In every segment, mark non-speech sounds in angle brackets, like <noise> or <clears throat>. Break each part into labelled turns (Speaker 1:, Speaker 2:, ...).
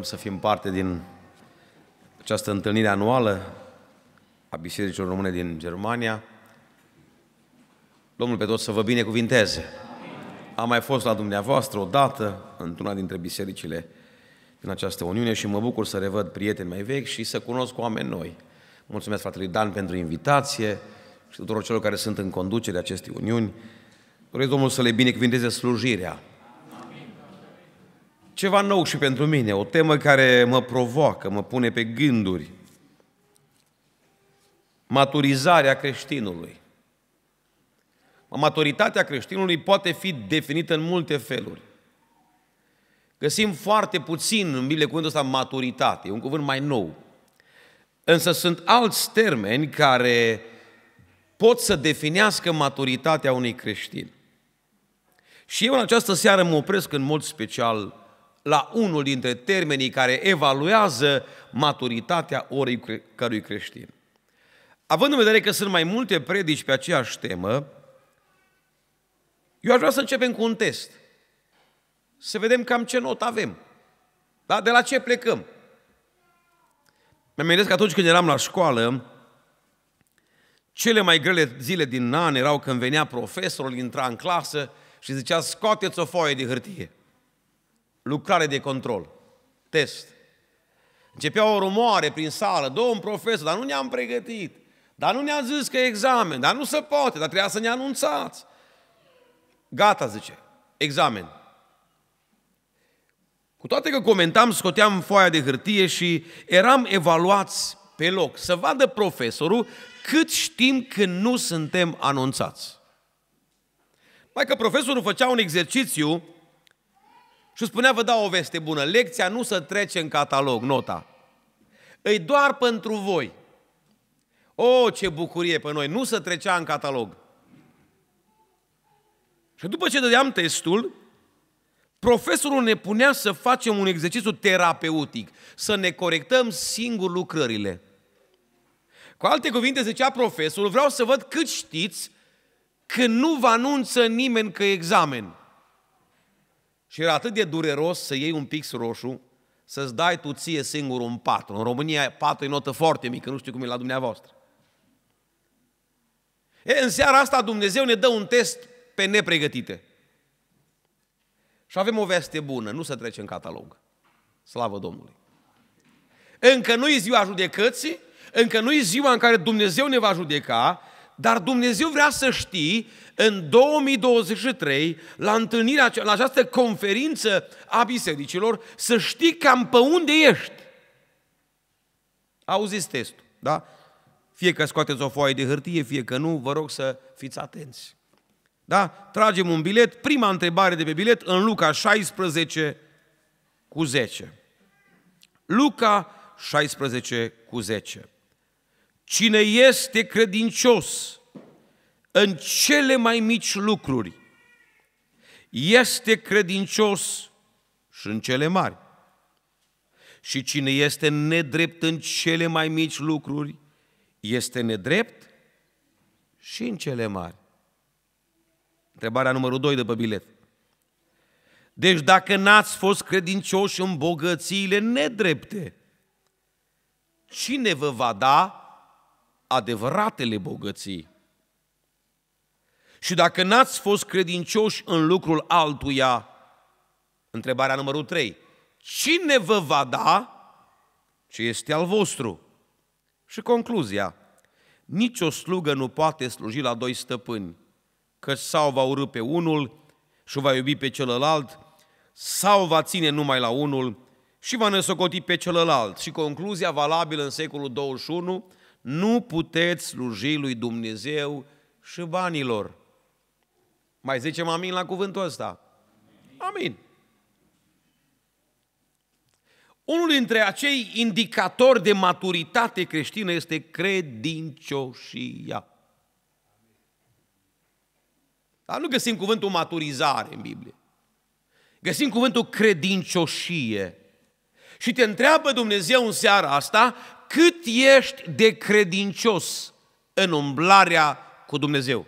Speaker 1: Să fim parte din această întâlnire anuală a Bisericii Române din Germania. Domnul pe toți să vă binecuvinteze. Am mai fost la dumneavoastră o dată într-una dintre bisericile din această Uniune și mă bucur să revăd prieteni mai vechi și să cunosc oameni noi. Mulțumesc fratele Dan pentru invitație și tuturor celor care sunt în conducere acestei Uniuni. Doresc Domnul să le binecuvinteze slujirea ceva nou și pentru mine, o temă care mă provoacă, mă pune pe gânduri. Maturizarea creștinului. Maturitatea creștinului poate fi definită în multe feluri. Găsim foarte puțin în Biblie cuvântul ăsta maturitate, e un cuvânt mai nou. Însă sunt alți termeni care pot să definească maturitatea unui creștin. Și eu în această seară mă opresc în mod special la unul dintre termenii care evaluează maturitatea orei cărui creștin. Având în vedere că sunt mai multe predici pe aceeași temă, eu aș vrea să începem cu un test. Să vedem cam ce not avem. Da? De la ce plecăm? Mi-am că atunci când eram la școală, cele mai grele zile din an erau când venea profesorul, intra în clasă și zicea, scoateți o foaie de hârtie lucrare de control, test. Începea o rumoare prin sală, domn profesor, dar nu ne-am pregătit, dar nu ne-a zis că e examen, dar nu se poate, dar trebuia să ne anunțați. Gata, zice, examen. Cu toate că comentam, scoteam foaia de hârtie și eram evaluați pe loc, să vadă profesorul cât știm că nu suntem anunțați. Mai că profesorul făcea un exercițiu și spunea, vă dau o veste bună, lecția nu se trece în catalog, nota. Îi doar pentru voi. O, ce bucurie pe noi, nu se trecea în catalog. Și după ce dădeam testul, profesorul ne punea să facem un exercițiu terapeutic, să ne corectăm singur lucrările. Cu alte cuvinte, zicea profesorul, vreau să văd cât știți când nu vă anunță nimeni că e examen. Și era atât de dureros să iei un pix roșu, să-ți dai tu ție singur un 4. În România 4 e notă foarte mică, nu știu cum e la dumneavoastră. E, în seara asta Dumnezeu ne dă un test pe nepregătite. Și avem o veste bună, nu se trece în catalog. Slavă Domnului! Încă nu e ziua judecății, încă nu e ziua în care Dumnezeu ne va judeca, dar Dumnezeu vrea să știi, în 2023, la întâlnirea, la această conferință a bisericilor, să știi cam pe unde ești. Auziți testul, da? Fie că scoateți o foaie de hârtie, fie că nu, vă rog să fiți atenți. Da? Tragem un bilet, prima întrebare de pe bilet, în Luca 16 cu 10. Luca 16 cu 10. Cine este credincios în cele mai mici lucruri, este credincios și în cele mari. Și cine este nedrept în cele mai mici lucruri, este nedrept și în cele mari. Întrebarea numărul 2 de pe bilet. Deci dacă n-ați fost credincioși în bogățiile nedrepte, cine vă va da adevăratele bogății. Și dacă n-ați fost credincioși în lucrul altuia, întrebarea numărul 3, cine vă va da ce este al vostru? Și concluzia, nici o slugă nu poate sluji la doi stăpâni, că sau va urâ pe unul și va iubi pe celălalt, sau va ține numai la unul și va năsocoti pe celălalt. Și concluzia valabilă în secolul 21 nu puteți sluji lui Dumnezeu și banilor. Mai zicem amin la cuvântul ăsta? Amin. Unul dintre acei indicatori de maturitate creștină este credincioșia. Dar nu găsim cuvântul maturizare în Biblie. Găsim cuvântul credincioșie. Și te întreabă Dumnezeu în seara asta cât ești de credincios în umblarea cu Dumnezeu.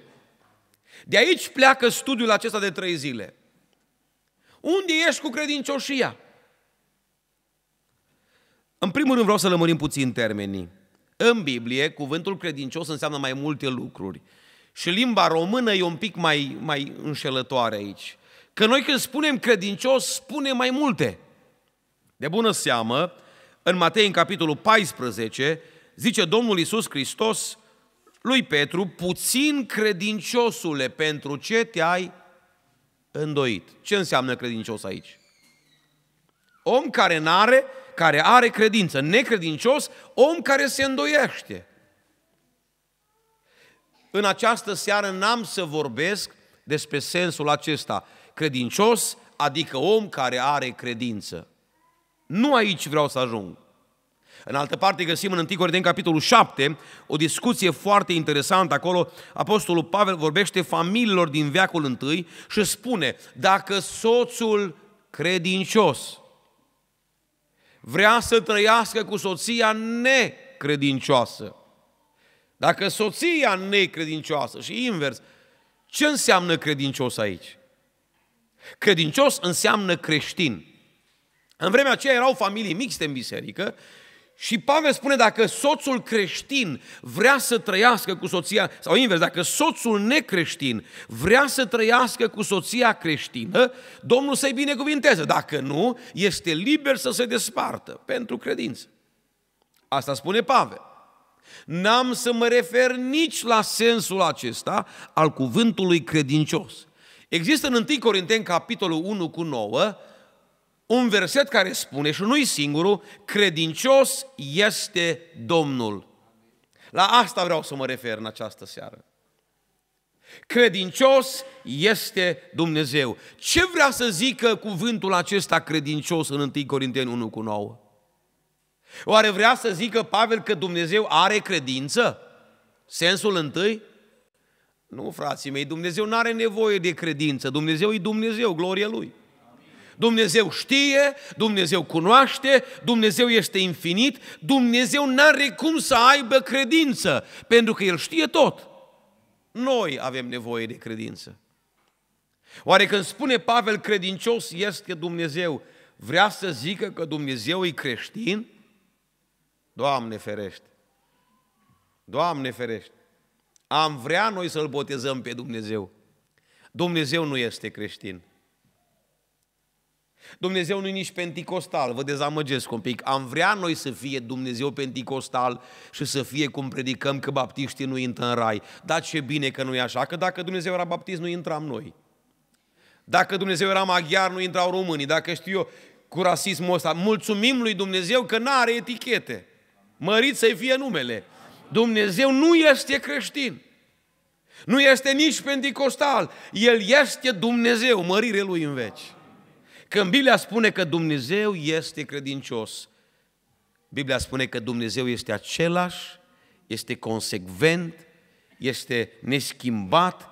Speaker 1: De aici pleacă studiul acesta de trei zile. Unde ești cu credincioșia? În primul rând vreau să lămurim puțin termenii. În Biblie, cuvântul credincios înseamnă mai multe lucruri. Și limba română e un pic mai, mai înșelătoare aici. Că noi când spunem credincios, spunem mai multe. De bună seamă, în Matei, în capitolul 14, zice Domnul Iisus Hristos lui Petru, puțin credinciosule, pentru ce te-ai îndoit? Ce înseamnă credincios aici? Om care n-are, care are credință, necredincios, om care se îndoiește. În această seară n-am să vorbesc despre sensul acesta. Credincios, adică om care are credință. Nu aici vreau să ajung. În altă parte găsim în 1 Corinteni capitolul 7 o discuție foarte interesantă acolo. Apostolul Pavel vorbește familiilor din veacul întâi și spune, dacă soțul credincios vrea să trăiască cu soția necredincioasă, dacă soția necredincioasă și invers, ce înseamnă credincios aici? Credincios înseamnă creștin. În vremea aceea erau familii mixte în biserică și Pavel spune dacă soțul creștin vrea să trăiască cu soția, sau invers, dacă soțul necreștin vrea să trăiască cu soția creștină, Domnul să-i binecuvinteze. Dacă nu, este liber să se despartă pentru credință. Asta spune Pavel. N-am să mă refer nici la sensul acesta al cuvântului credincios. Există în 1 Corinteni capitolul 1 cu 9 un verset care spune, și nu-i singurul, credincios este Domnul. La asta vreau să mă refer în această seară. Credincios este Dumnezeu. Ce vrea să zică cuvântul acesta credincios în 1 Corinteni 1 cu 9? Oare vrea să zică Pavel că Dumnezeu are credință? Sensul întâi? Nu, frații mei, Dumnezeu nu are nevoie de credință. Dumnezeu e Dumnezeu, glorie Lui. Dumnezeu știe, Dumnezeu cunoaște, Dumnezeu este infinit, Dumnezeu n-are cum să aibă credință, pentru că El știe tot. Noi avem nevoie de credință. Oare când spune Pavel credincios este Dumnezeu, vrea să zică că Dumnezeu e creștin? Doamne ferește! Doamne ferește! Am vrea noi să-L botezăm pe Dumnezeu. Dumnezeu nu este creștin. Dumnezeu nu e nici penticostal, vă dezamăgesc un pic. Am vrea noi să fie Dumnezeu penticostal și să fie cum predicăm că baptiștii nu intră în rai. Dar ce bine că nu e așa, că dacă Dumnezeu era baptist, nu intram noi. Dacă Dumnezeu era maghiar, nu intrau românii. Dacă știu eu, cu rasismul ăsta. Mulțumim lui Dumnezeu că nu are etichete. Mărit să-i fie numele. Dumnezeu nu este creștin. Nu este nici pentecostal. El este Dumnezeu, mărire lui în veci. Când Biblia spune că Dumnezeu este credincios, Biblia spune că Dumnezeu este același, este consecvent, este neschimbat,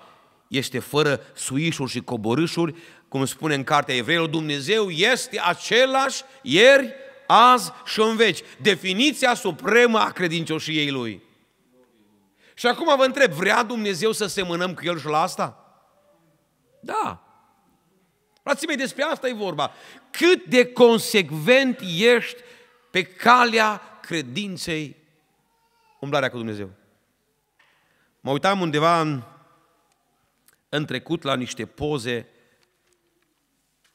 Speaker 1: este fără suișuri și coborâșuri, cum spune în cartea evreilor, Dumnezeu este același ieri, azi și în veci. Definiția supremă a credincioșiei Lui. Și acum vă întreb, vrea Dumnezeu să semănăm cu El și la asta? Da. Frații mei, despre asta e vorba. Cât de consecvent ești pe calea credinței umblarea cu Dumnezeu. Mă uitam undeva în, în trecut la niște poze.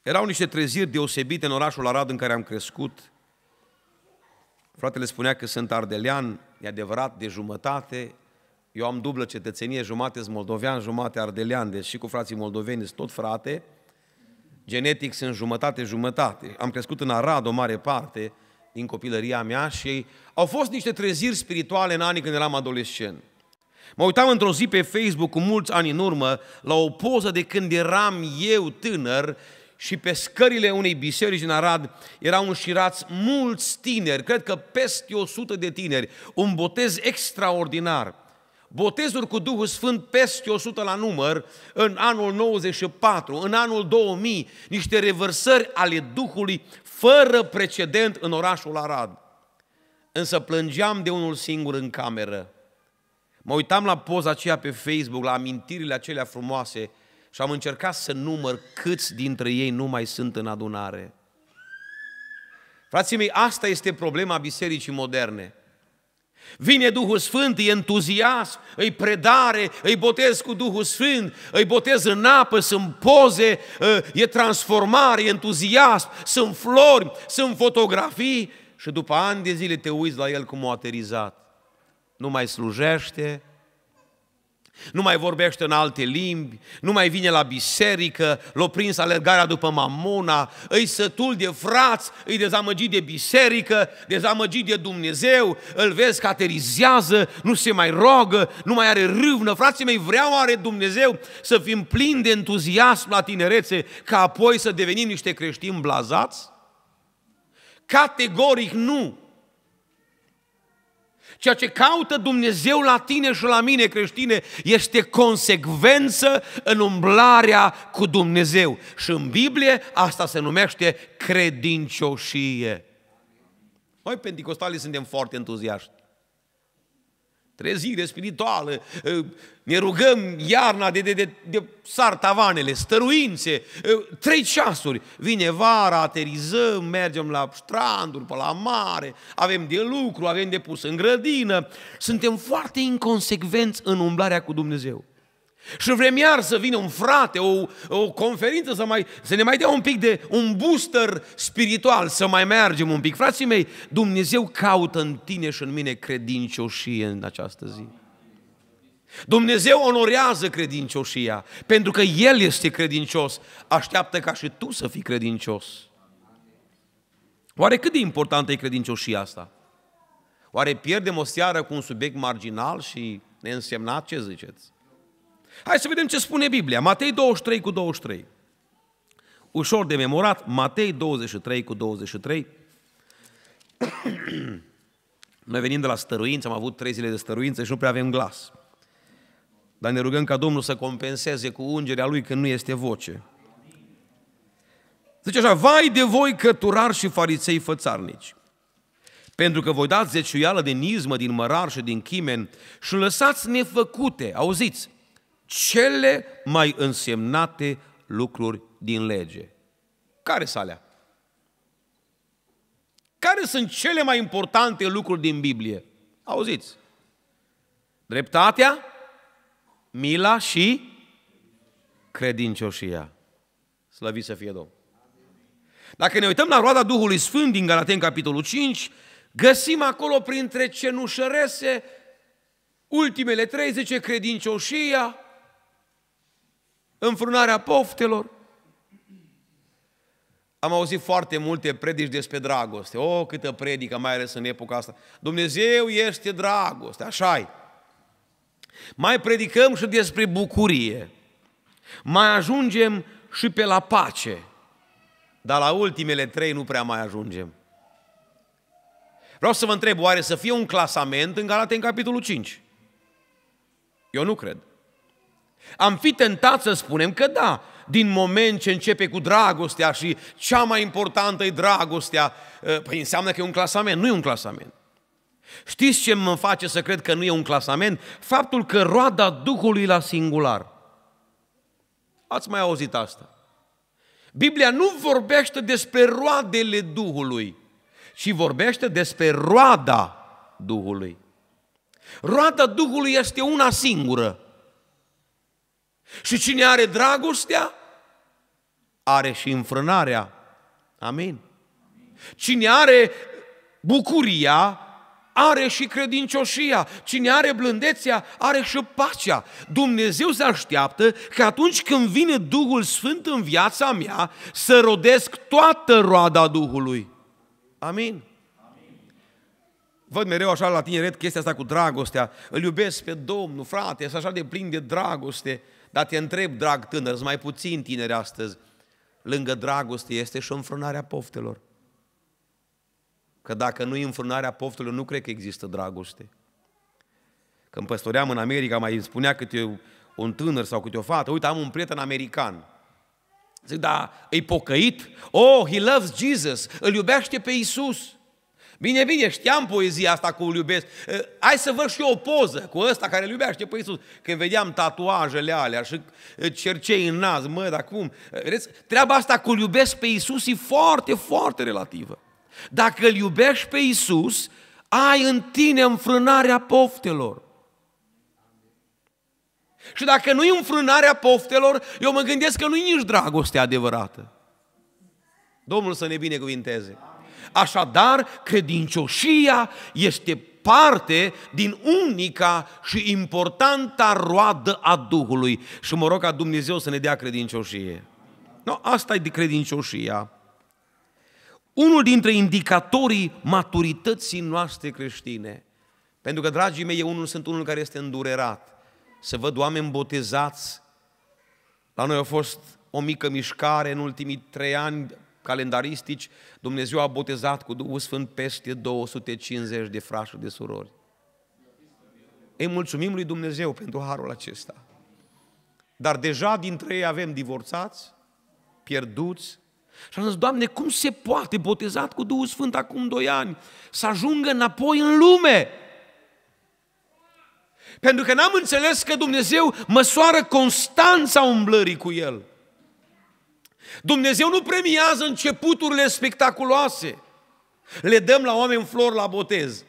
Speaker 1: Erau niște treziri deosebite în orașul Arad în care am crescut. Fratele spunea că sunt ardelean, e adevărat, de jumătate. Eu am dublă cetățenie, jumate moldovean, jumate ardelean, deci și cu frații moldoveni sunt tot frate. Genetic sunt jumătate-jumătate. Am crescut în Arad o mare parte din copilăria mea și au fost niște treziri spirituale în anii când eram adolescent. Mă uitam într-o zi pe Facebook cu mulți ani în urmă la o poză de când eram eu tânăr și pe scările unei biserici în Arad erau înșirați mulți tineri, cred că peste 100 de tineri, un botez extraordinar botezuri cu Duhul Sfânt peste 100 la număr, în anul 94, în anul 2000, niște revărsări ale Duhului fără precedent în orașul Arad. Însă plângeam de unul singur în cameră. Mă uitam la poza aceea pe Facebook, la amintirile acelea frumoase și am încercat să număr câți dintre ei nu mai sunt în adunare. Frații mei, asta este problema bisericii moderne. Vine Duhul Sfânt, e entuziasm, îi predare, îi botez cu Duhul Sfânt, îi botez în apă, sunt poze, ă, e transformare, e entuziasm, sunt flori, sunt fotografii și după ani de zile te uiți la el cum a aterizat. Nu mai slujește, nu mai vorbește în alte limbi, nu mai vine la biserică, l-o prins alergarea după mamona, îi sătul de frați, îi dezamăgit de biserică, dezamăgit de Dumnezeu, îl vezi că aterizează, nu se mai rogă, nu mai are râvnă. Frații mei, vreau are Dumnezeu să fim plini de entuziasm la tinerețe, ca apoi să devenim niște creștini blazați? Categoric nu! Ceea ce caută Dumnezeu la tine și la mine, creștine, este consecvență în umblarea cu Dumnezeu. Și în Biblie asta se numește credincioșie. Noi, pentecostalii, suntem foarte entuziaști trezire spirituală, ă, ne rugăm iarna de, de, de, de sar tavanele, stăruințe, ă, trei ceasuri. Vine vara, aterizăm, mergem la stranduri, pe la mare, avem de lucru, avem de pus în grădină. Suntem foarte inconsecvenți în umblarea cu Dumnezeu. Și vrem iar să vină un frate, o, o conferință, să, mai, să ne mai dea un pic de un booster spiritual, să mai mergem un pic. Frații mei, Dumnezeu caută în tine și în mine credincioșie în această zi. Dumnezeu onorează credincioșia, pentru că El este credincios. Așteaptă ca și tu să fii credincios. Oare cât de importantă e credincioșia asta? Oare pierdem o seară cu un subiect marginal și neînsemnat? Ce ziceți? Hai să vedem ce spune Biblia. Matei 23 cu 23. Ușor de memorat, Matei 23 cu 23. <clears throat> Noi venim de la stăruință, am avut trei zile de stăruință și nu prea avem glas. Dar ne rugăm ca Domnul să compenseze cu ungerea Lui când nu este voce. Zice așa, vai de voi căturari și farisei fățarnici, pentru că voi dați zeciuială de nismă din mărar și din chimen și lăsați nefăcute, auziți, cele mai însemnate lucruri din lege. Care sunt alea? Care sunt cele mai importante lucruri din Biblie? Auziți! Dreptatea, mila și credincioșia. Slăvit să fie Domnul! Dacă ne uităm la roada Duhului Sfânt din Galaten, capitolul 5, găsim acolo printre cenușărese ultimele 30 credincioșia, Înfrunarea poftelor. Am auzit foarte multe predici despre dragoste. O, oh, câtă predică, mai ales în epoca asta. Dumnezeu este dragoste, așa -i. Mai predicăm și despre bucurie. Mai ajungem și pe la pace. Dar la ultimele trei nu prea mai ajungem. Vreau să vă întreb, oare să fie un clasament în Galate în capitolul 5? Eu nu cred. Am fi tentat să spunem că da, din moment ce începe cu dragostea și cea mai importantă e dragostea, ă, păi înseamnă că e un clasament, nu e un clasament. Știți ce mă face să cred că nu e un clasament? Faptul că roada Duhului la singular. Ați mai auzit asta. Biblia nu vorbește despre roadele Duhului, ci vorbește despre roada Duhului. Roada Duhului este una singură. Și cine are dragostea, are și înfrânarea. Amin. Cine are bucuria, are și credincioșia. Cine are blândețea, are și pacea. Dumnezeu se așteaptă că atunci când vine Duhul Sfânt în viața mea, să rodesc toată roada Duhului. Amin. Văd mereu așa la tineret chestia asta cu dragostea. Îl iubesc pe Domnul, frate, este așa de plin de dragoste. Dar te întreb, drag tânăr, sunt mai puțin tineri astăzi, lângă dragoste este și înfrânarea poftelor. Că dacă nu e înfrânarea poftelor, nu cred că există dragoste. Când păstoream în America, mai îmi spunea câte un tânăr sau câte o fată, uite, am un prieten american. Zic, da, îi pocăit? Oh, he loves Jesus, îl iubește pe Isus. Bine, bine, știam poezia asta cu îl iubesc. Hai să văd și eu o poză cu ăsta care îl iubea, știe pe Iisus. Când vedeam tatuajele alea și cercei în nas, mă, dar cum? Vedeți? Treaba asta cu îl iubesc pe Iisus e foarte, foarte relativă. Dacă îl iubești pe Iisus, ai în tine înfrânarea poftelor. Și dacă nu i înfrânarea poftelor, eu mă gândesc că nu e nici dragoste adevărată. Domnul să ne binecuvinteze. Așadar, credincioșia este parte din unica și importanta roadă a Duhului. Și mă rog ca Dumnezeu să ne dea credincioșie. No, asta e de credincioșia. Unul dintre indicatorii maturității noastre creștine. Pentru că, dragii mei, eu unul, sunt unul care este îndurerat. Să văd oameni botezați. La noi a fost o mică mișcare în ultimii trei ani calendaristici, Dumnezeu a botezat cu Duhul Sfânt peste 250 de frași de surori. Îi mulțumim lui Dumnezeu pentru harul acesta. Dar deja dintre ei avem divorțați, pierduți, și am zis, Doamne, cum se poate botezat cu Duhul Sfânt acum doi ani să ajungă înapoi în lume? Pentru că n-am înțeles că Dumnezeu măsoară constanța umblării cu El. Dumnezeu nu premiază începuturile spectaculoase. Le dăm la oameni flori la botez.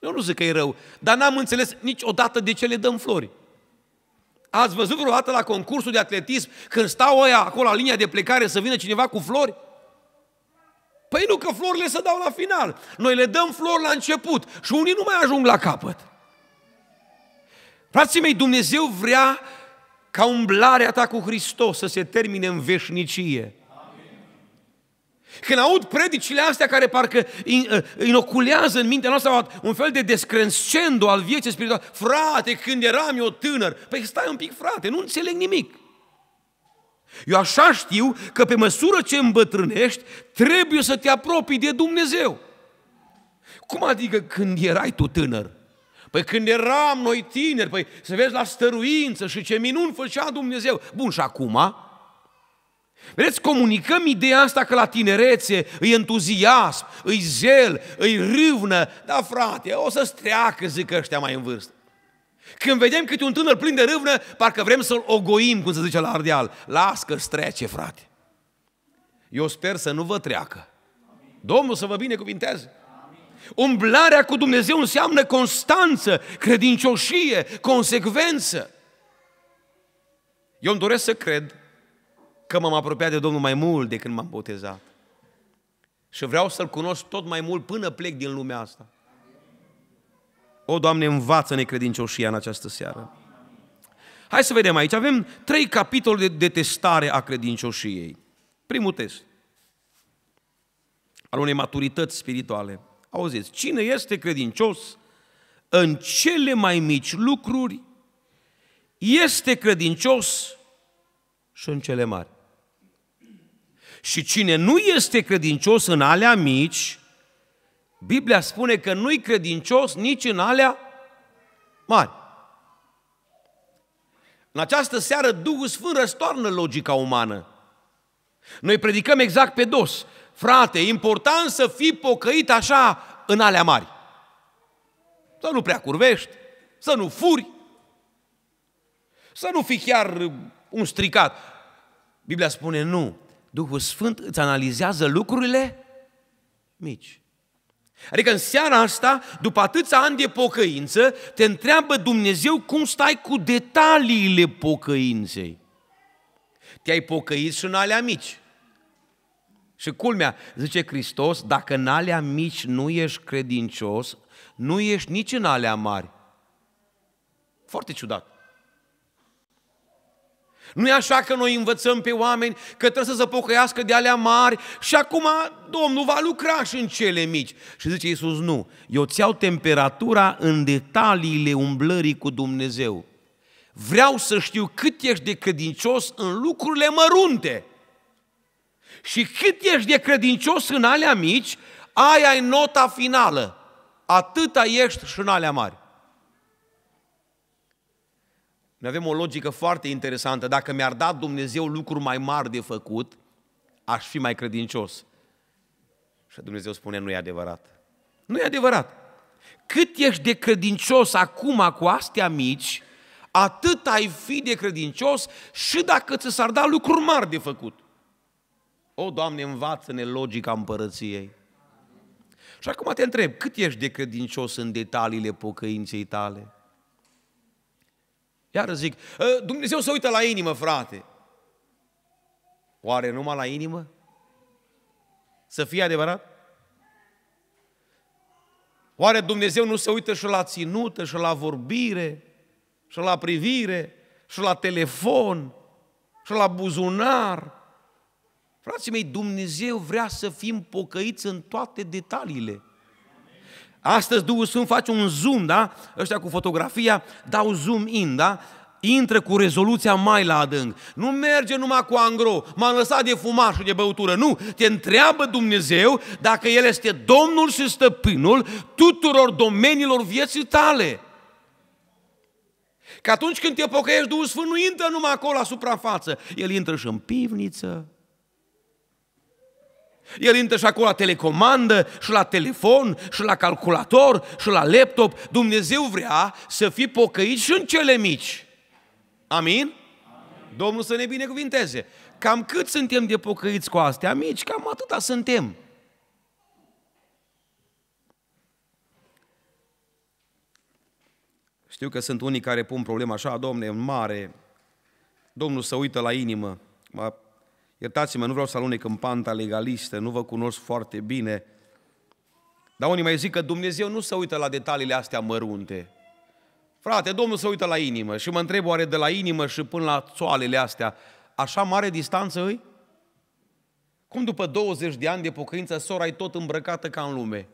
Speaker 1: Eu nu zic că e rău, dar n-am înțeles niciodată de ce le dăm flori. Ați văzut vreodată la concursul de atletism când stau ăia acolo la linia de plecare să vină cineva cu flori? Păi nu, că florile se dau la final. Noi le dăm flori la început și unii nu mai ajung la capăt. Frații mei, Dumnezeu vrea ca umblarea ta cu Hristos să se termine în veșnicie. Când aud predicile astea care parcă uh, inoculează în mintea noastră un fel de descrescendo al vieții spirituale, frate, când eram eu tânăr, păi stai un pic, frate, nu înțeleg nimic. Eu așa știu că pe măsură ce îmbătrânești, trebuie să te apropii de Dumnezeu. Cum adică când erai tu tânăr? Păi când eram noi tineri, păi să vezi la stăruință și ce minuni făcea Dumnezeu. Bun, și acum, Vedeți, comunicăm ideea asta că la tinerețe îi entuziasm, îi zel, îi râvnă. Da, frate, o să streacă, zic ăștia mai în vârstă. Când vedem câte un tânăr plin de râvnă, parcă vrem să-l ogoim, cum se zice la Ardeal. Las că strece, frate. Eu sper să nu vă treacă. Domnul să vă binecuvinteze. Umblarea cu Dumnezeu înseamnă constanță, credincioșie, consecvență. Eu îmi doresc să cred că m-am apropiat de Domnul mai mult de când m-am botezat. Și vreau să-L cunosc tot mai mult până plec din lumea asta. O, Doamne, învață-ne credincioșia în această seară. Hai să vedem aici. Avem trei capitole de testare a credincioșiei. Primul test al unei maturități spirituale. Auziți, cine este credincios în cele mai mici lucruri, este credincios și în cele mari. Și cine nu este credincios în alea mici, Biblia spune că nu-i credincios nici în alea mari. În această seară, Duhul Sfânt răstoarnă logica umană. Noi predicăm exact pe dos frate, important să fii pocăit așa în alea mari. Să nu prea curvești, să nu furi, să nu fii chiar uh, un stricat. Biblia spune nu. Duhul Sfânt îți analizează lucrurile mici. Adică în seara asta, după atâția ani de pocăință, te întreabă Dumnezeu cum stai cu detaliile pocăinței. Te-ai pocăit și în alea mici. Și culmea, zice Hristos, dacă în alea mici nu ești credincios, nu ești nici în alea mari. Foarte ciudat. Nu e așa că noi învățăm pe oameni că trebuie să se pocăiască de alea mari și acum Domnul va lucra și în cele mici. Și zice Iisus, nu, eu ți iau temperatura în detaliile umblării cu Dumnezeu. Vreau să știu cât ești de credincios în lucrurile mărunte. Și cât ești de credincios în alea mici, aia ai nota finală. Atâta ești și în alea mari. Noi avem o logică foarte interesantă. Dacă mi-ar da Dumnezeu lucruri mai mari de făcut, aș fi mai credincios. Și Dumnezeu spune, nu e adevărat. Nu e adevărat. Cât ești de credincios acum cu astea mici, atât ai fi de credincios și dacă ți s-ar da lucruri mari de făcut. O, Doamne, învață-ne logica împărăției. Și acum te întreb, cât ești de credincios în detaliile pocăinței tale? Iar zic, ă, Dumnezeu se uită la inimă, frate. Oare numai la inimă? Să fie adevărat? Oare Dumnezeu nu se uită și la ținută, și la vorbire, și la privire, și la telefon, și la buzunar, Frații mei, Dumnezeu vrea să fim pocăiți în toate detaliile. Astăzi Duhul Sfânt face un zoom, da? Ăștia cu fotografia dau zoom in, da? Intră cu rezoluția mai la adânc. Nu merge numai cu angro, m a lăsat de fumat și de băutură. Nu, te întreabă Dumnezeu dacă El este Domnul și Stăpânul tuturor domeniilor vieții tale. Că atunci când te pocăiești, Duhul Sfânt nu intră numai acolo la suprafață. El intră și în pivniță, el intră și acolo la telecomandă, și la telefon, și la calculator, și la laptop. Dumnezeu vrea să fii pocăit și în cele mici. Amin? Amin. Domnul să ne binecuvinteze. Cam cât suntem de pocăiți cu astea mici, cam atâta suntem. Știu că sunt unii care pun problema așa, domne, în mare, Domnul să uită la inimă. Iertați-mă, nu vreau să alunec în panta legalistă, nu vă cunosc foarte bine, dar unii mai zic că Dumnezeu nu se uită la detaliile astea mărunte. Frate, Domnul se uită la inimă și mă întreb oare de la inimă și până la țoalele astea, așa mare distanță îi? Cum după 20 de ani de pocăință, sora e tot îmbrăcată ca în lume?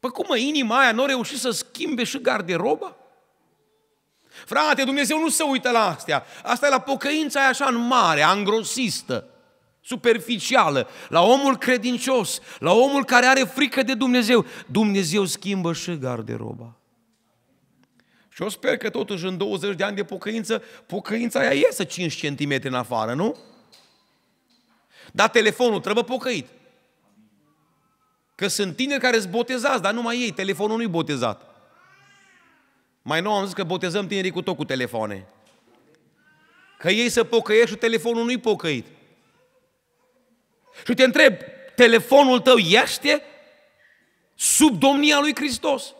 Speaker 1: Păi cum mă, inima aia nu a reușit să schimbe și garderoba? Frate, Dumnezeu nu se uită la astea. Asta e la pocăința aia așa în mare, angrosistă, superficială, la omul credincios, la omul care are frică de Dumnezeu. Dumnezeu schimbă și garderoba. Și eu sper că totuși în 20 de ani de pocăință, pocăința aia iese 5 cm în afară, nu? Dar telefonul trebuie pocăit. Că sunt tineri care sunt botezați, dar numai ei, telefonul nu-i botezat. Mai nou am zis că botezăm tinerii cu tot cu telefoane. Că ei se pocăiești și telefonul nu-i pocăit. Și te întreb, telefonul tău iaște sub domnia lui Hristos?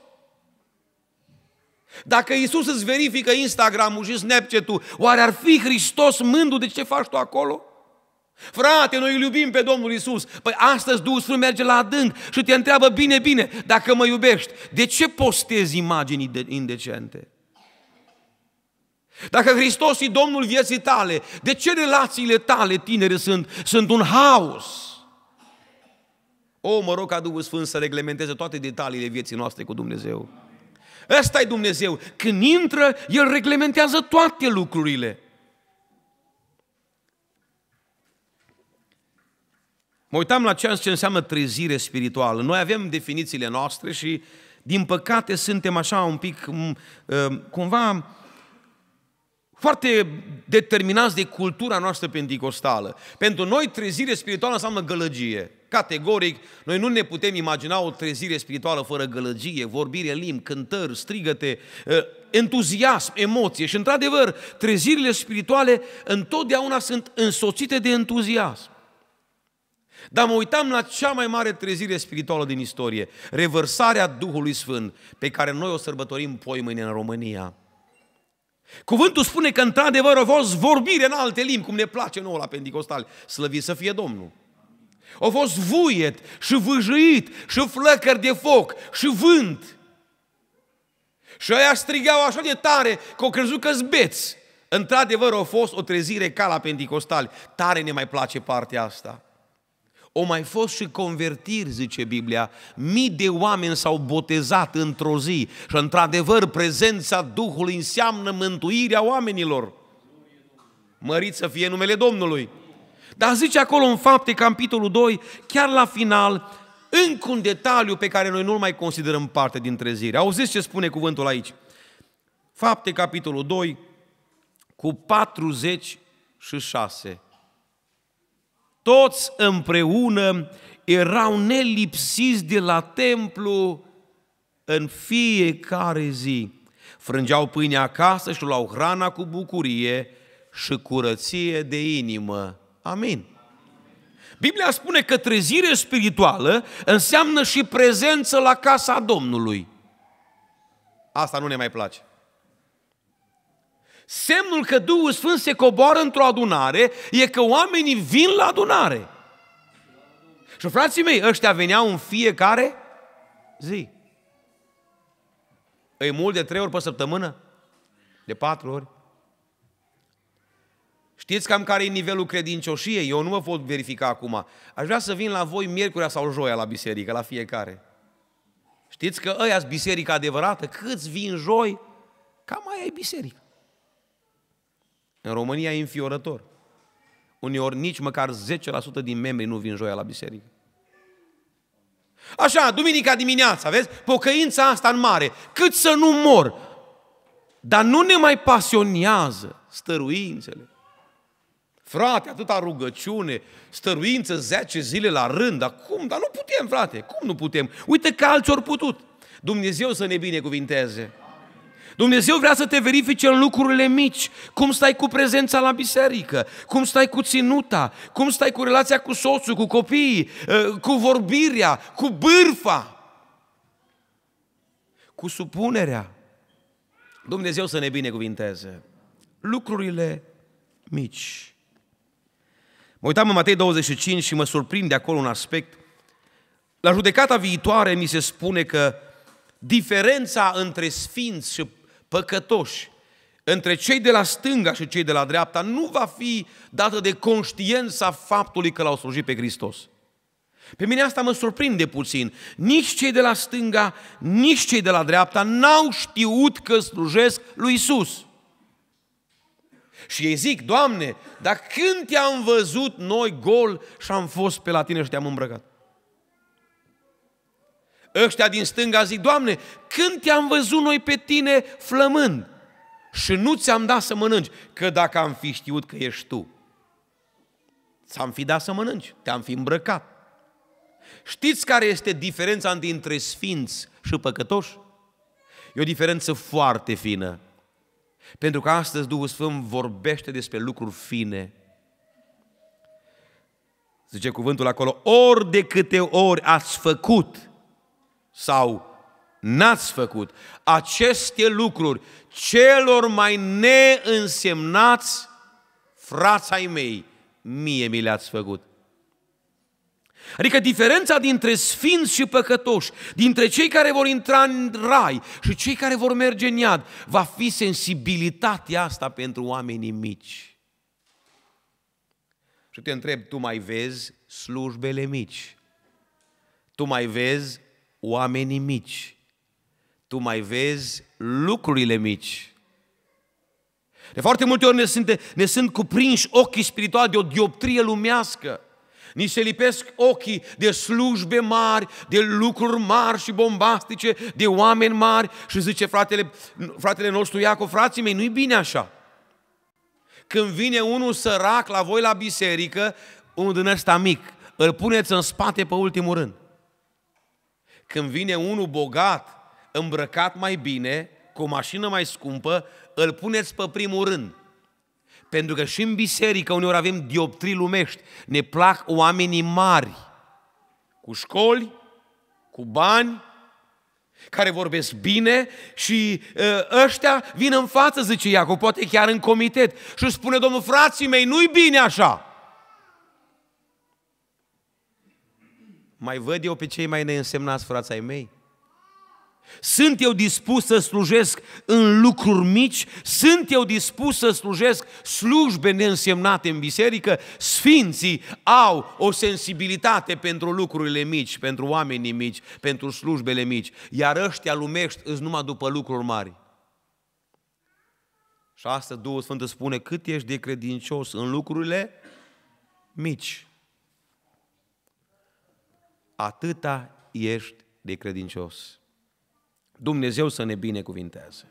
Speaker 1: Dacă Isus îți verifică Instagram-ul și Snapchat-ul, oare ar fi Hristos mândru de ce faci tu acolo? Frate, noi îl iubim pe Domnul Isus. Păi astăzi Duhul Sfânt merge la adânc și te întreabă bine, bine, dacă mă iubești, de ce postezi imagini indecente? Dacă Hristos e Domnul vieții tale, de ce relațiile tale tinere sunt, sunt un haos? O, oh, mă rog ca Duhul Sfânt să reglementeze toate detaliile vieții noastre cu Dumnezeu. Ăsta e Dumnezeu. Când intră, El reglementează toate lucrurile. Mă uitam la ceea ce înseamnă trezire spirituală. Noi avem definițiile noastre și, din păcate, suntem așa un pic, uh, cumva, foarte determinați de cultura noastră pentecostală. Pentru noi trezire spirituală înseamnă gălăgie. Categoric, noi nu ne putem imagina o trezire spirituală fără gălăgie, vorbire limb, cântări, strigăte, uh, entuziasm, emoție. Și într-adevăr, trezirile spirituale întotdeauna sunt însoțite de entuziasm. Dar mă uitam la cea mai mare trezire spirituală din istorie, revărsarea Duhului Sfânt, pe care noi o sărbătorim poi mâine în România. Cuvântul spune că într-adevăr a fost vorbire în alte limbi, cum ne place nouă la Pentecostal, slăvit să fie Domnul. Au fost vuiet și vâjuit și flăcări de foc și vânt. Și aia strigau așa de tare că au crezut că zbeți. Într-adevăr, a fost o trezire ca la Pentecostal, Tare ne mai place partea asta. O mai fost și convertiri, zice Biblia. Mii de oameni s-au botezat într-o zi și, într-adevăr, prezența Duhului înseamnă mântuirea oamenilor. Mărit să fie numele Domnului. Dar zice acolo în fapte, capitolul 2, chiar la final, încă un detaliu pe care noi nu-l mai considerăm parte din trezire. Auziți ce spune cuvântul aici? Fapte, capitolul 2, cu 46 toți împreună erau nelipsiți de la templu în fiecare zi. Frângeau pâine acasă și luau hrana cu bucurie și curăție de inimă. Amin. Biblia spune că trezire spirituală înseamnă și prezență la casa Domnului. Asta nu ne mai place. Semnul că Duhul Sfânt se coboară într-o adunare e că oamenii vin la adunare. Și frații mei, ăștia veneau în fiecare zi. E mult de trei ori pe săptămână? De patru ori? Știți cam care e nivelul credincioșiei? Eu nu mă pot verifica acum. Aș vrea să vin la voi miercurea sau joia la biserică, la fiecare. Știți că ăia biserica adevărată? Câți vin joi? Cam mai e biserica. În România e înfiorător. Uneori nici măcar 10% din membrii nu vin joia la biserică. Așa, duminica dimineața, vezi? Pocăința asta în mare, cât să nu mor. Dar nu ne mai pasionează stăruințele. Frate, atâta rugăciune, stăruință 10 zile la rând, dar cum? Dar nu putem, frate, cum nu putem? Uite că alții ori putut. Dumnezeu să ne binecuvinteze. Dumnezeu vrea să te verifice în lucrurile mici, cum stai cu prezența la biserică, cum stai cu ținuta, cum stai cu relația cu soțul, cu copiii, ă, cu vorbirea, cu bârfa, cu supunerea. Dumnezeu să ne binecuvinteze. Lucrurile mici. Mă uitam în Matei 25 și mă surprinde acolo un aspect. La judecata viitoare mi se spune că diferența între sfinți și păcătoși, între cei de la stânga și cei de la dreapta, nu va fi dată de conștiința faptului că l-au slujit pe Hristos. Pe mine asta mă surprinde puțin. Nici cei de la stânga, nici cei de la dreapta n-au știut că slujesc lui Isus. Și ei zic, Doamne, dar când te-am văzut noi gol și am fost pe la tine și te-am îmbrăcat? Ăștia din stânga zic, Doamne, când te-am văzut noi pe tine flămând și nu ți-am dat să mănânci, că dacă am fi știut că ești tu, ți-am fi dat să mănânci, te-am fi îmbrăcat. Știți care este diferența dintre sfinți și păcătoși? E o diferență foarte fină. Pentru că astăzi Duhul Sfânt vorbește despre lucruri fine. Zice cuvântul acolo, ori de câte ori ați făcut sau n-ați făcut aceste lucruri celor mai neînsemnați frați ai mei, mie mi le-ați făcut. Adică diferența dintre sfinți și păcătoși, dintre cei care vor intra în rai și cei care vor merge în iad, va fi sensibilitatea asta pentru oamenii mici. Și te întreb, tu mai vezi slujbele mici? Tu mai vezi oamenii mici, tu mai vezi lucrurile mici. De foarte multe ori ne sunt, ne sunt cuprinși ochii spirituali de o dioptrie lumească. Ni se lipesc ochii de slujbe mari, de lucruri mari și bombastice, de oameni mari și zice fratele, fratele nostru Iacov, frații mei, nu-i bine așa. Când vine unul sărac la voi la biserică, unul din ăsta mic, îl puneți în spate pe ultimul rând. Când vine unul bogat, îmbrăcat mai bine, cu o mașină mai scumpă, îl puneți pe primul rând. Pentru că și în biserică uneori avem dioptrii lumești. Ne plac oamenii mari, cu școli, cu bani, care vorbesc bine și ă, ăștia vin în față, zice Iacob, poate chiar în comitet. Și spune Domnul, frații mei, nu-i bine așa. Mai văd eu pe cei mai neînsemnați frații mei? Sunt eu dispus să slujesc în lucruri mici? Sunt eu dispus să slujesc slujbe neînsemnate în biserică? Sfinții au o sensibilitate pentru lucrurile mici, pentru oamenii mici, pentru slujbele mici, iar ăștia lumești îți numai după lucruri mari. Și asta Duhul Sfânt îți spune cât ești de credincios în lucrurile mici atâta ești de credincios. Dumnezeu să ne binecuvintează.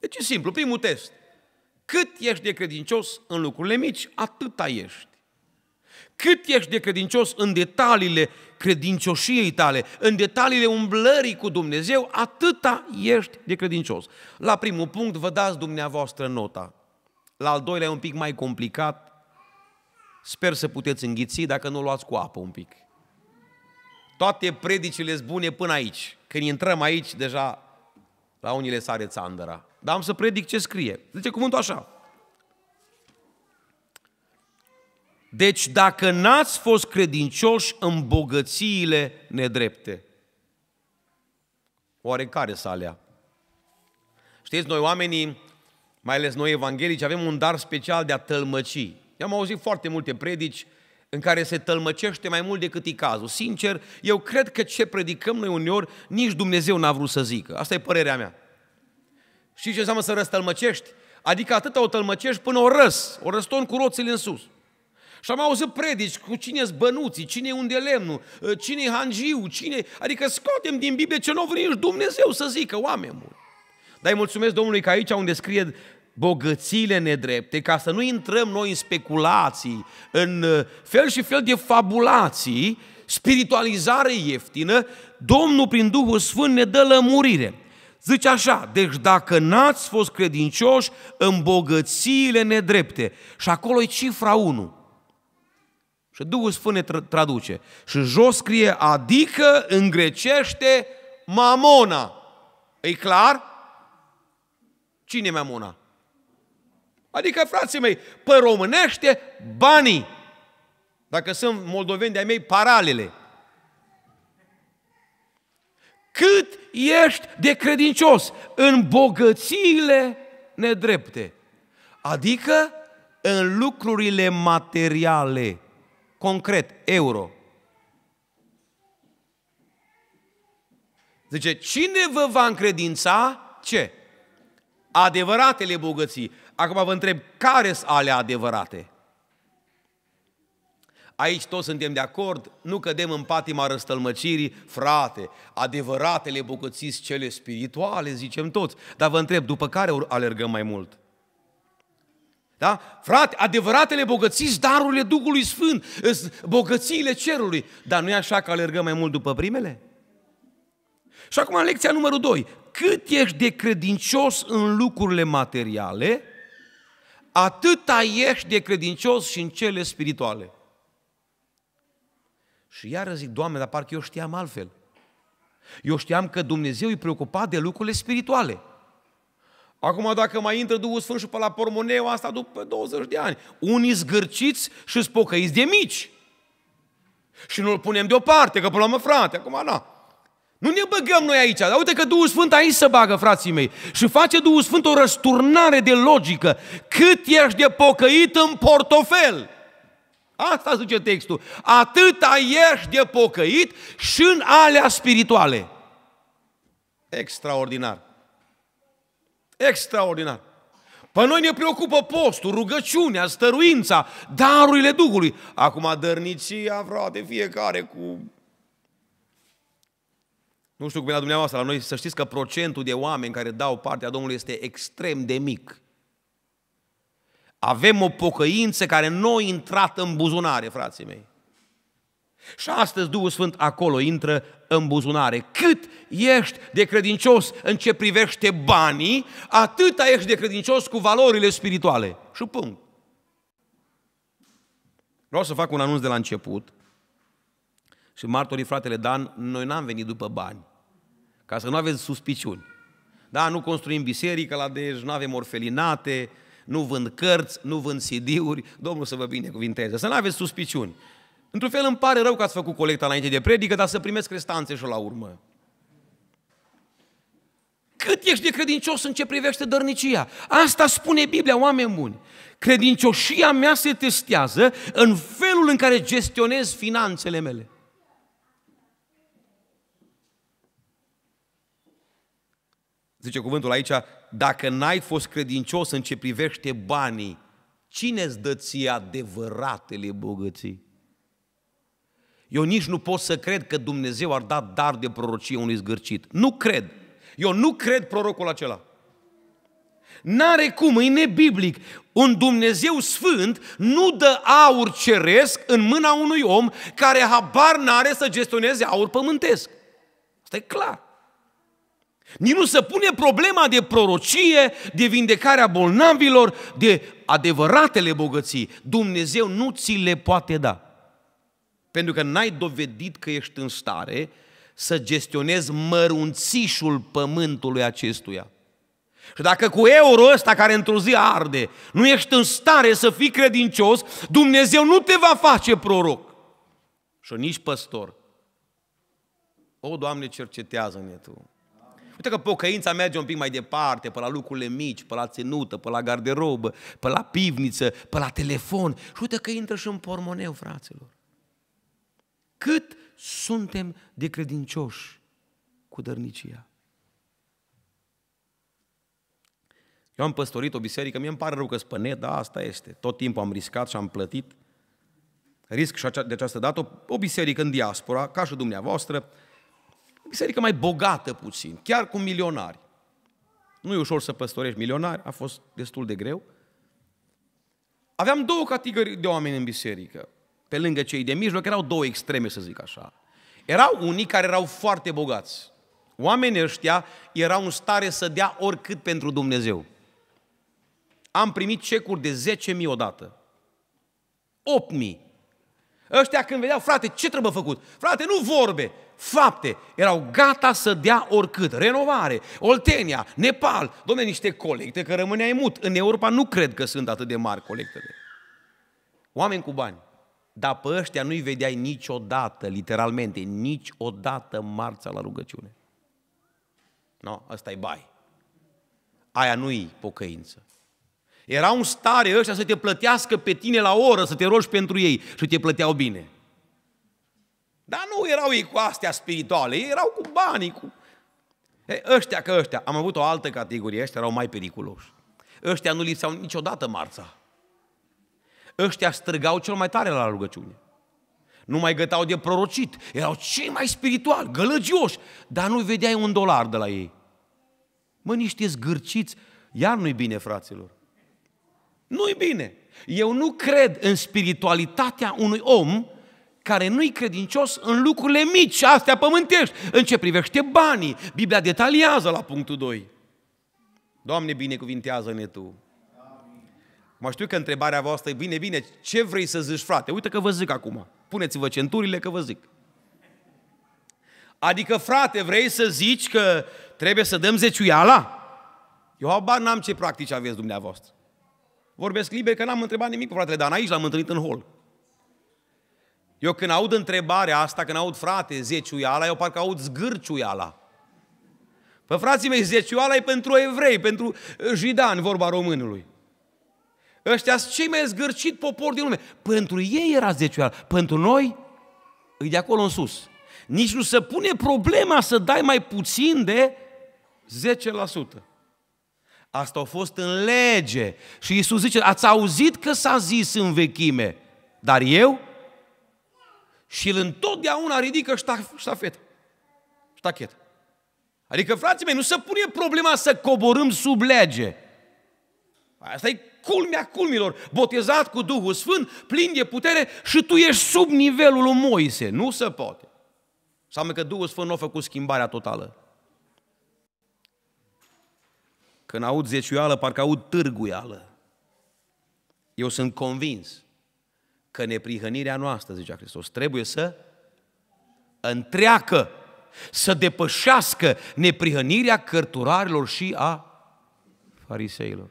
Speaker 1: Deci e simplu, primul test. Cât ești de credincios în lucrurile mici, atâta ești. Cât ești de credincios în detaliile credincioșiei tale, în detaliile umblării cu Dumnezeu, atâta ești de credincios. La primul punct vă dați dumneavoastră nota. La al doilea e un pic mai complicat. Sper să puteți înghiți dacă nu luați cu apă un pic. Toate predicile sunt bune până aici. Când intrăm aici, deja la unile sare țandăra. Dar am să predic ce scrie. Zice cuvântul așa. Deci dacă n-ați fost credincioși în bogățiile nedrepte, oare care să alea? Știți, noi oamenii, mai ales noi evanghelici, avem un dar special de a tălmăci. Eu am auzit foarte multe predici în care se tălmăcește mai mult decât e cazul. Sincer, eu cred că ce predicăm noi uneori, nici Dumnezeu n-a vrut să zică. Asta e părerea mea. Și ce înseamnă să răstălmăcești? Adică atât o tălmăcești până o răs, o răston cu roțile în sus. Și am auzit predici cu cine bănuții, cine e unde lemnul, ă, cine e hangiu, cine... Adică scoatem din Biblie ce nu n-o vrea nici Dumnezeu să zică, oameni buni. Dar îi mulțumesc Domnului că aici unde scrie bogățiile nedrepte, ca să nu intrăm noi în speculații, în uh, fel și fel de fabulații, spiritualizare ieftină, Domnul prin Duhul Sfânt ne dă lămurire. Zice așa, deci dacă n-ați fost credincioși în bogățiile nedrepte, și acolo e cifra 1, și Duhul Sfânt ne traduce, și jos scrie, adică în grecește, mamona. E clar? Cine e mamona? Adică, frații mei, pe românește, banii. Dacă sunt moldoveni de-ai mei, paralele. Cât ești de credincios în bogățiile nedrepte. Adică în lucrurile materiale. Concret, euro. Zice, cine vă va încredința ce? Adevăratele bogății. Acum vă întreb, care sunt alea adevărate? Aici toți suntem de acord, nu cădem în patima răstălmăcirii, frate, adevăratele bucățiți cele spirituale, zicem toți. Dar vă întreb, după care alergăm mai mult? Da? Frate, adevăratele bogății darurile Duhului Sfânt, bogățiile cerului. Dar nu e așa că alergăm mai mult după primele? Și acum lecția numărul 2. Cât ești de credincios în lucrurile materiale, atâta ești de credincios și în cele spirituale. Și iară zic, Doamne, dar parcă eu știam altfel. Eu știam că Dumnezeu e preocupat de lucrurile spirituale. Acum dacă mai intră Duhul Sfânt și pe la pormoneu, asta după 20 de ani. Unii zgârciți și spocăiți de mici. Și nu-l punem deoparte, că până la urmă, frate, acum na. Nu ne băgăm noi aici, dar uite că Duhul Sfânt aici se bagă, frații mei, și face Duhul Sfânt o răsturnare de logică. Cât ești de pocăit în portofel! Asta zice textul. Atâta ești de pocăit și în alea spirituale. Extraordinar. Extraordinar. Pă noi ne preocupă postul, rugăciunea, stăruința, darurile Duhului. Acum, dărnicia, frate, fiecare cu nu știu cum e la dumneavoastră, la noi să știți că procentul de oameni care dau partea Domnului este extrem de mic. Avem o pocăință care nu a intrat în buzunare, frații mei. Și astăzi Duhul Sfânt acolo intră în buzunare. Cât ești de credincios în ce privește banii, atâta ești de credincios cu valorile spirituale. Și punct. Vreau să fac un anunț de la început. Și martorii fratele Dan, noi n-am venit după bani. Ca să nu aveți suspiciuni. Da, nu construim biserică la Dej, nu avem orfelinate, nu vând cărți, nu vând CD-uri. Domnul să vă binecuvinteze. Să nu aveți suspiciuni. Într-un fel îmi pare rău că ați făcut colecta înainte de predică, dar să primesc restanțe și la urmă. Cât ești de credincios în ce privește dărnicia? Asta spune Biblia, oameni buni. Credincioșia mea se testează în felul în care gestionez finanțele mele. Zice cuvântul aici, dacă n-ai fost credincios în ce privește banii, cine îți dă ție adevăratele bogății? Eu nici nu pot să cred că Dumnezeu ar da dar de prorocie unui zgârcit. Nu cred. Eu nu cred prorocul acela. N-are cum, e nebiblic. Un Dumnezeu sfânt nu dă aur ceresc în mâna unui om care habar n-are să gestioneze aur pământesc. Asta e clar. Nici nu se pune problema de prorocie, de vindecarea bolnavilor, de adevăratele bogății. Dumnezeu nu ți le poate da. Pentru că n-ai dovedit că ești în stare să gestionezi mărunțișul pământului acestuia. Și dacă cu euro ăsta care într-o zi arde, nu ești în stare să fii credincios, Dumnezeu nu te va face proroc. Și nici păstor. O, Doamne, cercetează-ne Tu. Uite că pocăința merge un pic mai departe, pe la lucrurile mici, pe la ținută, pe la garderobă, pe la pivniță, pe la telefon. Și uite că intră și în pormoneu, fraților. Cât suntem de credincioși cu dărnicia. Eu am păstorit o biserică, mie îmi pare rău că spăne, dar asta este. Tot timpul am riscat și am plătit. Risc și de această dată o, o biserică în diaspora, ca și dumneavoastră, biserică mai bogată puțin, chiar cu milionari. Nu e ușor să păstorești milionari, a fost destul de greu. Aveam două categorii de oameni în biserică. Pe lângă cei de mijloc erau două extreme, să zic așa. Erau unii care erau foarte bogați. Oamenii ăștia erau în stare să dea oricât pentru Dumnezeu. Am primit cecuri de 10.000 odată. 8.000. Ăștia când vedeau, frate, ce trebuie făcut? Frate, nu vorbe! fapte, erau gata să dea oricât. Renovare, Oltenia, Nepal, domne, niște colecte că rămâneai mut. În Europa nu cred că sunt atât de mari colectele. Oameni cu bani. Dar pe ăștia nu-i vedeai niciodată, literalmente, niciodată marța la rugăciune. No, asta e bai. Aia nu-i pocăință. Era un stare ăștia să te plătească pe tine la oră, să te rogi pentru ei și te plăteau bine. Dar nu erau ei cu astea spirituale, ei erau cu banii, cu... E, ăștia că ăștia, am avut o altă categorie, ăștia erau mai periculoși. Ăștia nu lipseau niciodată marța. Ăștia strigau cel mai tare la rugăciune. Nu mai gătau de prorocit, erau cei mai spirituali, gălăgioși, dar nu vedeai un dolar de la ei. Mă, niște zgârciți, iar nu-i bine, fraților. Nu-i bine. Eu nu cred în spiritualitatea unui om care nu-i credincios în lucrurile mici, astea pământești, în ce privește banii. Biblia detaliază la punctul 2. Doamne, binecuvintează-ne Tu! Mă știu că întrebarea voastră e bine, bine, ce vrei să zici, frate? Uite că vă zic acum. Puneți-vă centurile că vă zic. Adică, frate, vrei să zici că trebuie să dăm zeciuiala? Eu habar n-am ce practici aveți dumneavoastră. Vorbesc liber că n-am întrebat nimic cu fratele Dan, aici l-am întâlnit în hol. Eu când aud întrebarea asta, când aud frate, zeciuiala, eu parcă aud zgârciuiala. Pă frații mei, zeciuiala e pentru evrei, pentru eh, jidani, vorba românului. Ăștia sunt cei mai zgârcit popor din lume. Pentru ei era zeciuiala, pentru noi e de acolo în sus. Nici nu se pune problema să dai mai puțin de 10%. Asta a fost în lege. Și Iisus zice, ați auzit că s-a zis în vechime, dar eu și îl întotdeauna ridică ștafet. Ștachet. Adică, frații mei, nu se pune problema să coborâm sub lege. Asta e culmea culmilor. Botezat cu Duhul Sfânt, plin de putere și tu ești sub nivelul lui Moise. Nu se poate. Înseamnă că Duhul Sfânt nu a făcut schimbarea totală. Când aud zeciuială, parcă aud târguială. Eu sunt convins că neprihănirea noastră, zicea Hristos, trebuie să întreacă, să depășească neprihănirea cărturarilor și a fariseilor.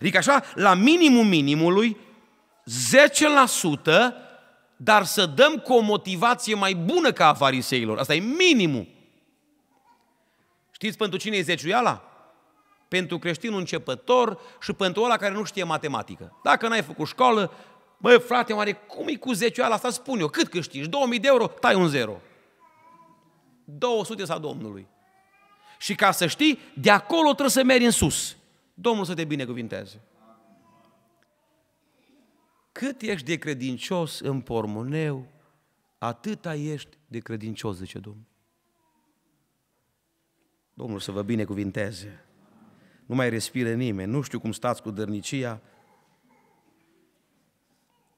Speaker 1: Adică așa, la minimum minimului, 10%, dar să dăm cu o motivație mai bună ca a fariseilor. Asta e minimul. Știți pentru cine e zeciuiala? Pentru creștinul începător și pentru ăla care nu știe matematică. Dacă n-ai făcut școală, Băi, frate, oare cum e cu 10 ala asta? Spun eu, cât câștigi? 2000 de euro? Tai un zero. 200 sau Domnului. Și ca să știi, de acolo trebuie să mergi în sus. Domnul să te binecuvinteze. Cât ești de credincios în pormoneu, atâta ești de credincios, zice Domnul. Domnul să vă binecuvinteze. Nu mai respire nimeni. Nu știu cum stați cu dărnicia,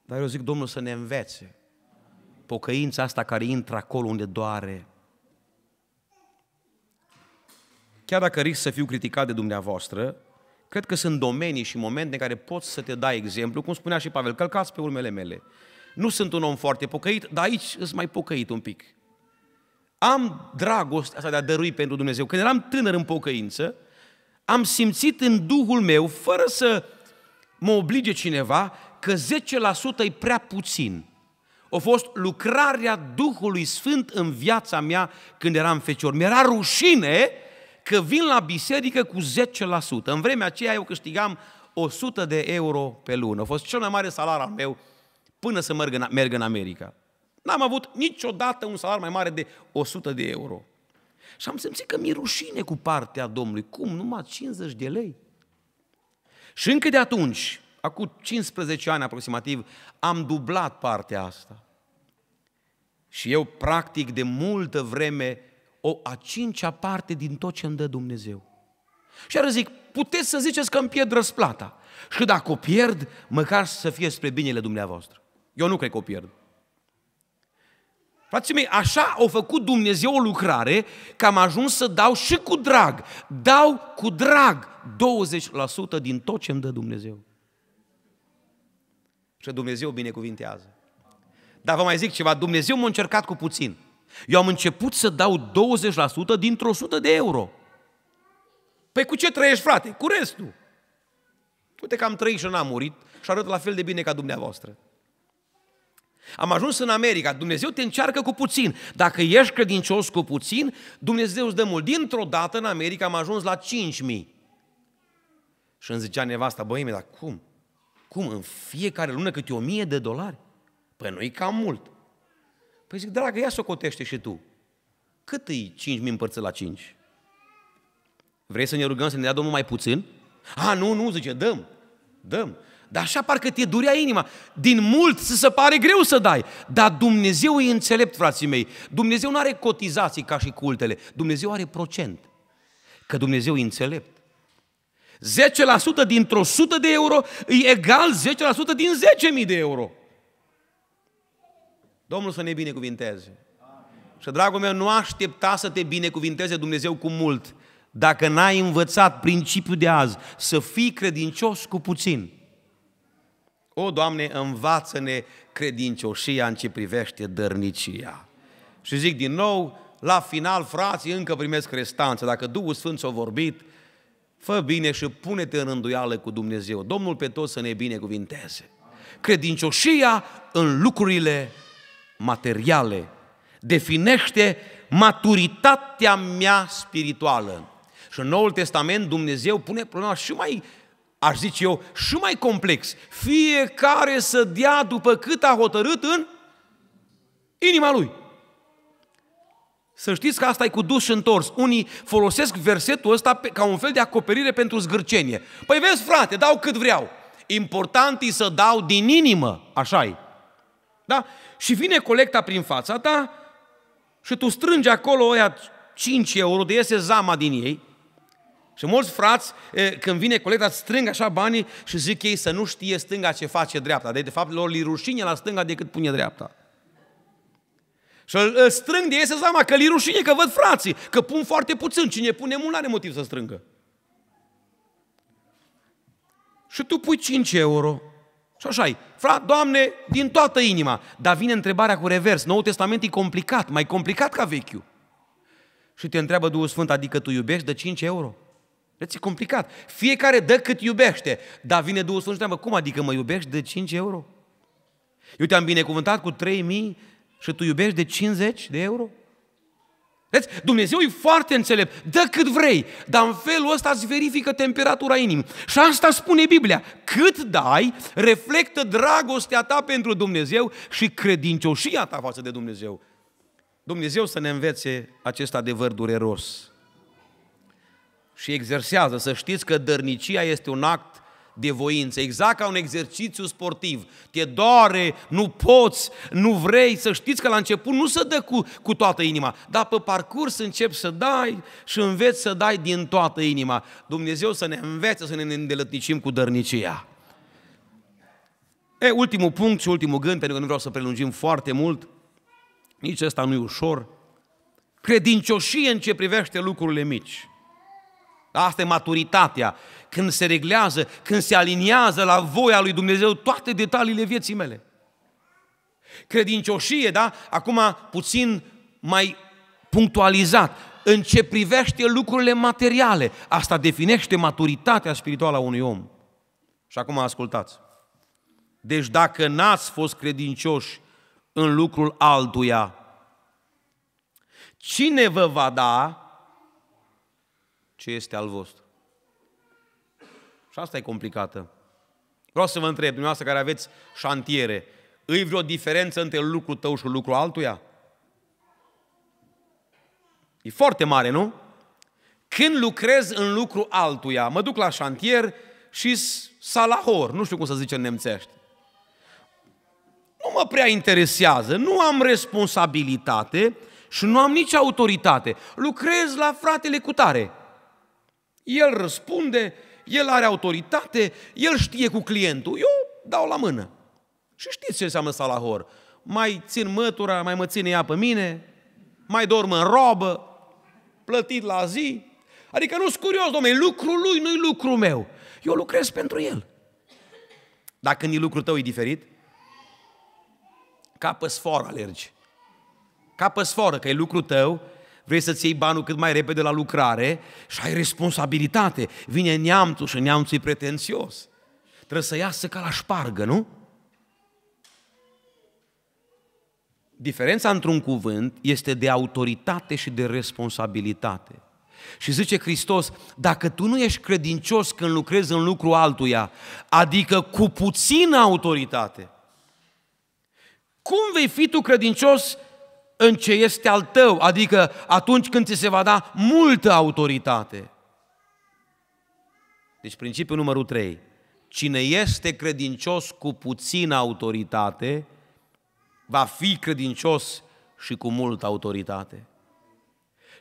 Speaker 1: dar eu zic, Domnul să ne învețe pocăința asta care intră acolo unde doare. Chiar dacă risc să fiu criticat de dumneavoastră, cred că sunt domenii și momente în care poți să te dai exemplu, cum spunea și Pavel, călcați pe urmele mele. Nu sunt un om foarte pocăit, dar aici îs mai pocăit un pic. Am dragostea asta de a dărui pentru Dumnezeu. Când eram tânăr în pocăință, am simțit în Duhul meu, fără să mă oblige cineva, că 10% e prea puțin. A fost lucrarea Duhului Sfânt în viața mea când eram fecior. Mi-era rușine că vin la biserică cu 10%. În vremea aceea eu câștigam 100 de euro pe lună. A fost cel mai mare salar al meu până să merg în, merg în America. N-am avut niciodată un salar mai mare de 100 de euro. Și am simțit că mi-e rușine cu partea Domnului. Cum? Numai 50 de lei? Și încă de atunci Acum 15 ani aproximativ am dublat partea asta. Și eu practic de multă vreme o a cincea parte din tot ce îmi dă Dumnezeu. Și ar zic, puteți să ziceți că îmi pierd răsplata. Și dacă o pierd, măcar să fie spre binele dumneavoastră. Eu nu cred că o pierd. Frații mei, așa au făcut Dumnezeu o lucrare că am ajuns să dau și cu drag. Dau cu drag 20% din tot ce îmi dă Dumnezeu. Și Dumnezeu binecuvintează. Dar vă mai zic ceva, Dumnezeu m-a încercat cu puțin. Eu am început să dau 20% dintr-o 100 de euro. Păi cu ce trăiești, frate? Cu restul. Uite că am trăit și n-am murit și arăt la fel de bine ca dumneavoastră. Am ajuns în America, Dumnezeu te încearcă cu puțin. Dacă ești credincios cu puțin, Dumnezeu îți dă mult. Dintr-o dată în America am ajuns la 5.000. Și îmi zicea nevasta, băi, dar cum? Cum? În fiecare lună câte o mie de dolari? Păi nu-i cam mult. Păi zic, dragă, ia cotește și tu. Cât îi mii împărțit la cinci? Vrei să ne rugăm să ne dea Domnul mai puțin? A, nu, nu, zice, dăm, dăm. Dar așa parcă te durea inima. Din mult să se pare greu să dai. Dar Dumnezeu e înțelept, frații mei. Dumnezeu nu are cotizații ca și cultele. Dumnezeu are procent. Că Dumnezeu e înțelept. 10% dintr-o sută de euro e egal 10% din 10.000 de euro. Domnul să ne binecuvinteze. Și, dragul meu, nu aștepta să te binecuvinteze Dumnezeu cu mult dacă n-ai învățat principiul de azi să fii credincios cu puțin. O, Doamne, învață-ne credincioșia în ce privește dărnicia. Și zic din nou, la final, frații, încă primesc restanță. Dacă Duhul Sfânt s-a vorbit, Fă bine și pune-te în îndoială cu Dumnezeu. Domnul pe toți să ne binecuvinteze. Credincioșia în lucrurile materiale definește maturitatea mea spirituală. Și în Noul Testament Dumnezeu pune problema și mai, aș zice eu, și mai complex. Fiecare să dea după cât a hotărât în inima lui. Să știți că asta e cu dus și întors. Unii folosesc versetul ăsta pe, ca un fel de acoperire pentru zgârcenie. Păi vezi, frate, dau cât vreau. Important e să dau din inimă, așa e. Da? Și vine colecta prin fața ta și tu strângi acolo oia 5 euro, de iese zama din ei. Și mulți frați, când vine colecta, strâng așa banii și zic ei să nu știe stânga ce face dreapta. Deci, de fapt, lor li rușine la stânga decât pune dreapta. Și îl strâng de ei să seama că li rușine că văd frații, că pun foarte puțin. Cine pune mult are motiv să strângă. Și tu pui 5 euro. Și așa Fra, Doamne, din toată inima. Dar vine întrebarea cu revers. Noul Testament e complicat, mai complicat ca vechiul. Și te întreabă Duhul Sfânt, adică tu iubești de 5 euro? Deci e complicat. Fiecare dă cât iubește. Dar vine Duhul Sfânt și întreabă, cum adică mă iubești de 5 euro? Eu te-am binecuvântat cu 3000 și tu iubești de 50 de euro? Vezi? Dumnezeu e foarte înțelept. Dă cât vrei, dar în felul ăsta îți verifică temperatura inimii. Și asta spune Biblia. Cât dai, reflectă dragostea ta pentru Dumnezeu și credincioșia ta față de Dumnezeu. Dumnezeu să ne învețe acest adevăr dureros. Și exersează. Să știți că dărnicia este un act de voință, exact ca un exercițiu sportiv. Te doare, nu poți, nu vrei, să știți că la început nu se dă cu, cu toată inima, dar pe parcurs începi să dai și înveți să dai din toată inima. Dumnezeu să ne învețe să ne îndeletnicim cu dărnicia. E, ultimul punct și ultimul gând, pentru că nu vreau să prelungim foarte mult, nici ăsta nu e ușor, credincioșie în ce privește lucrurile mici. Asta e maturitatea când se reglează, când se aliniază la voia lui Dumnezeu toate detaliile vieții mele. Credincioșie, da? Acum puțin mai punctualizat. În ce privește lucrurile materiale, asta definește maturitatea spirituală a unui om. Și acum ascultați. Deci dacă n-ați fost credincioși în lucrul altuia, cine vă va da ce este al vostru? Și asta e complicată. Vreau să vă întreb, dumneavoastră care aveți șantiere, îi vreo diferență între lucrul tău și lucrul altuia? E foarte mare, nu? Când lucrez în lucru altuia, mă duc la șantier și salahor, nu știu cum să zice în nemțești. Nu mă prea interesează, nu am responsabilitate și nu am nici autoritate. Lucrez la fratele cu tare. El răspunde, el are autoritate, el știe cu clientul. Eu dau la mână. Și știți ce înseamnă salahor. Mai țin mătura, mai mă ține ea pe mine, mai dorm în robă, plătit la zi. Adică nu-s curios, domnule, lucrul lui nu-i lucrul meu. Eu lucrez pentru el. Dacă ni lucrul tău e diferit, ca pe sfor alergi. Ca pe sforă, că e lucrul tău, vrei să-ți iei banul cât mai repede la lucrare și ai responsabilitate. Vine neamțul și neamțul e pretențios. Trebuie să iasă ca la șpargă, nu? Diferența într-un cuvânt este de autoritate și de responsabilitate. Și zice Hristos, dacă tu nu ești credincios când lucrezi în lucru altuia, adică cu puțină autoritate, cum vei fi tu credincios în ce este al tău, adică atunci când ți se va da multă autoritate. Deci principiul numărul 3. Cine este credincios cu puțină autoritate, va fi credincios și cu multă autoritate.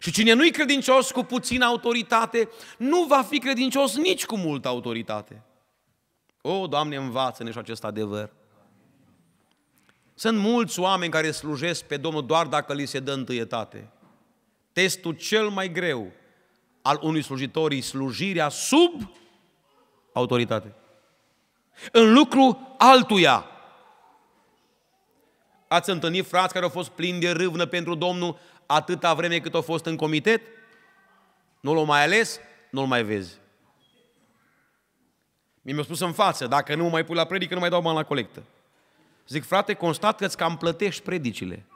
Speaker 1: Și cine nu-i credincios cu puțină autoritate, nu va fi credincios nici cu multă autoritate. O, Doamne, învață-ne și acest adevăr. Sunt mulți oameni care slujesc pe Domnul doar dacă li se dă întâietate. Testul cel mai greu al unui slujitor e slujirea sub autoritate. În lucru altuia. Ați întâlnit frați care au fost plini de râvnă pentru Domnul atâta vreme cât au fost în comitet? Nu l-au mai ales? Nu-l mai vezi. Mi-a spus în față, dacă nu mai pui la predică, nu mai dau bani la colectă. Zic, frate, constat că ți cam plătești predicile.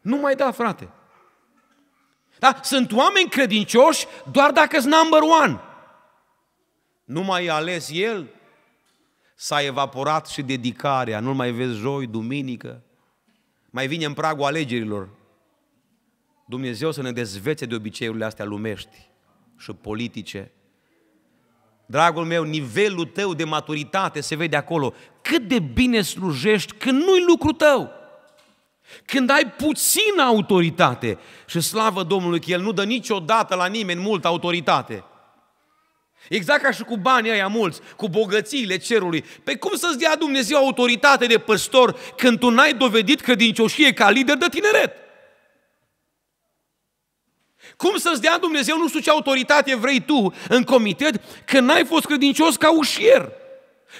Speaker 1: Nu mai da, frate. Da? Sunt oameni credincioși doar dacă sunt number one. Nu mai ales el, s-a evaporat și dedicarea, nu-l mai vezi joi, duminică. Mai vine în pragul alegerilor. Dumnezeu să ne dezvețe de obiceiurile astea lumești și politice Dragul meu, nivelul tău de maturitate se vede acolo. Cât de bine slujești când nu-i lucru tău. Când ai puțină autoritate și slavă Domnului că El nu dă niciodată la nimeni multă autoritate. Exact ca și cu banii aia mulți, cu bogățiile cerului. Pe cum să-ți dea Dumnezeu autoritate de păstor când tu n-ai dovedit credincioșie ca lider de tineret? Cum să-ți dea Dumnezeu nu știu ce autoritate vrei tu în comitet că n-ai fost credincios ca ușier?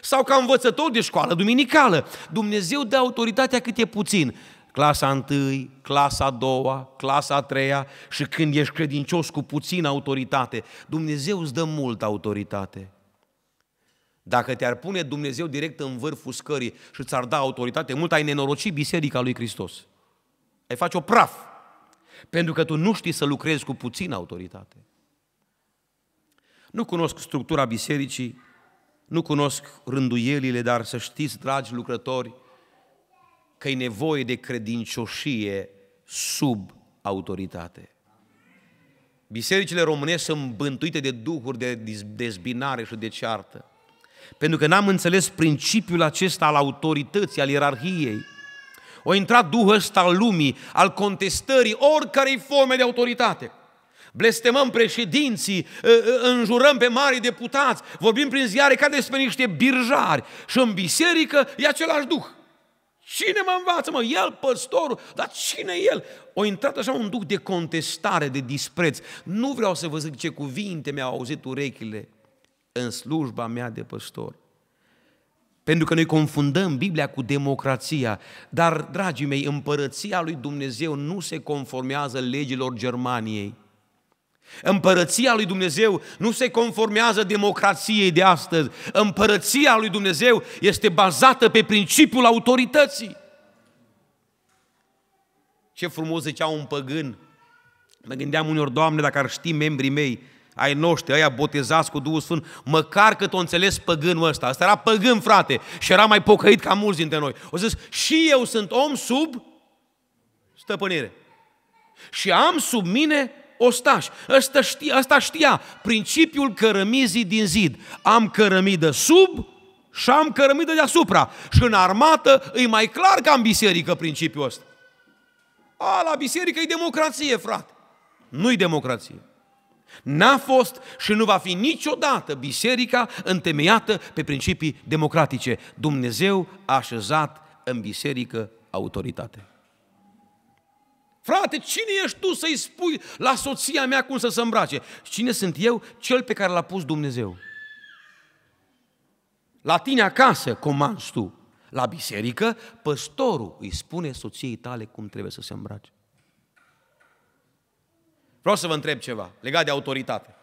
Speaker 1: Sau ca învățător de școală duminicală. Dumnezeu dă autoritatea cât e puțin. Clasa 1, clasa 2, clasa 3 și când ești credincios cu puțină autoritate, Dumnezeu îți dă multă autoritate. Dacă te-ar pune Dumnezeu direct în vârful scării și ți-ar da autoritate, mult ai nenoroci biserica lui Hristos. Ai face o praf pentru că tu nu știi să lucrezi cu puțină autoritate. Nu cunosc structura bisericii, nu cunosc rânduielile, dar să știți, dragi lucrători, că e nevoie de credincioșie sub autoritate. Bisericile românești sunt bântuite de duhuri de dezbinare și de ceartă. Pentru că n-am înțeles principiul acesta al autorității, al ierarhiei. O intrat duhul ăsta al lumii, al contestării, oricărei forme de autoritate. Blestemăm președinții, ă, ă, înjurăm pe mari deputați, vorbim prin ziare ca despre niște birjari și în biserică e același duh. Cine mă învață, mă? El, păstorul? Dar cine el? O intrat așa un duh de contestare, de dispreț. Nu vreau să vă zic ce cuvinte mi-au auzit urechile în slujba mea de păstor. Pentru că noi confundăm Biblia cu democrația. Dar, dragii mei, împărăția lui Dumnezeu nu se conformează legilor Germaniei. Împărăția lui Dumnezeu nu se conformează democrației de astăzi. Împărăția lui Dumnezeu este bazată pe principiul autorității. Ce frumos zicea un păgân. Mă gândeam uneori, Doamne, dacă ar ști membrii mei ai noștri, aia botezați cu Duhul Sfânt, măcar că o înțeles păgânul ăsta. Asta era păgân, frate, și era mai pocăit ca mulți dintre noi. O zis, și eu sunt om sub stăpânire. Și am sub mine ostaș. Asta știa, asta știa principiul cărămizii din zid. Am cărămidă sub și am cărămidă deasupra. Și în armată e mai clar că am biserică principiul ăsta. A, la biserică e democrație, frate. Nu-i democrație. N-a fost și nu va fi niciodată biserica întemeiată pe principii democratice. Dumnezeu a așezat în biserică autoritate. Frate, cine ești tu să-i spui la soția mea cum să se îmbrace? Cine sunt eu? Cel pe care l-a pus Dumnezeu. La tine acasă comanzi tu. La biserică, păstorul îi spune soției tale cum trebuie să se îmbrace. Vreau să vă întreb ceva legat de autoritate.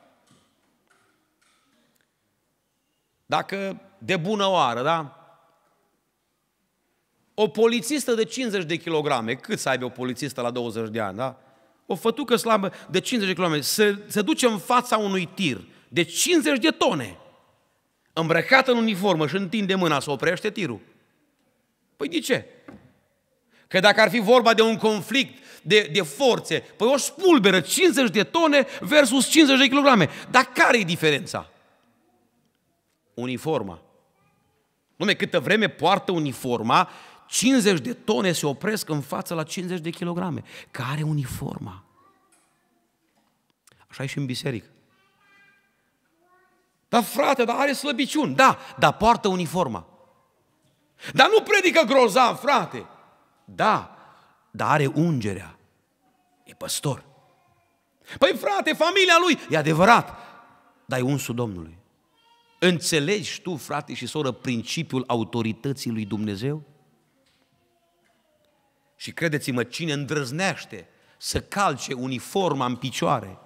Speaker 1: Dacă de bună oară, da? O polițistă de 50 de kilograme, cât să aibă o polițistă la 20 de ani, da? O fătucă slabă de 50 de kilograme se, se duce în fața unui tir de 50 de tone, îmbrăcată în uniformă și întinde mâna să oprește tirul. Păi de ce? Că dacă ar fi vorba de un conflict de, de forțe. Păi o spulberă 50 de tone versus 50 de kilograme. Dar care e diferența? Uniforma. Nume, câtă vreme poartă uniforma, 50 de tone se opresc în față la 50 de kilograme. Care uniforma? Așa e și în biserică. Dar frate, dar are slăbiciuni. Da, dar poartă uniforma. Dar nu predică grozav, frate. Da, dar are ungerea. E păstor. Păi frate, familia lui, e adevărat, dar e unsul Domnului. Înțelegi tu, frate și soră, principiul autorității lui Dumnezeu? Și credeți-mă, cine îndrăznește să calce uniforma în picioare,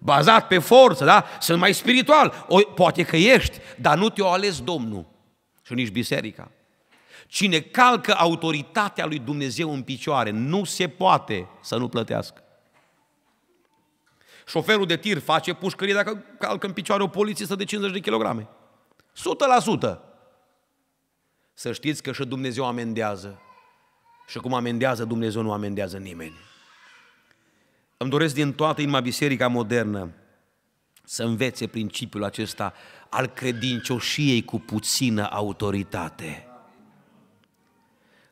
Speaker 1: bazat pe forță, da? Sunt mai spiritual, o, poate că ești, dar nu te-o ales Domnul și nici biserica. Cine calcă autoritatea lui Dumnezeu în picioare, nu se poate să nu plătească. Șoferul de tir face pușcărie dacă calcă în picioare o poliție să de 50 de kilograme. 100%. Să știți că și Dumnezeu amendează. Și cum amendează, Dumnezeu nu amendează nimeni. Îmi doresc din toată inima biserica modernă să învețe principiul acesta al credincioșiei cu puțină autoritate.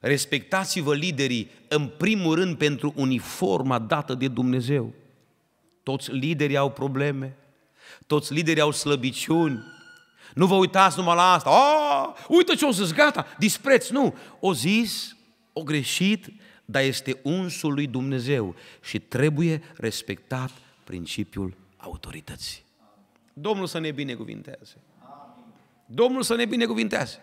Speaker 1: Respectați-vă liderii în primul rând pentru uniforma dată de Dumnezeu. Toți liderii au probleme, toți liderii au slăbiciuni. Nu vă uitați numai la asta. Oh, uite ce o să gata, dispreț, nu. O zis, o greșit, dar este unsul lui Dumnezeu și trebuie respectat principiul autorității. Domnul să ne binecuvinteze. Domnul să ne binecuvinteze.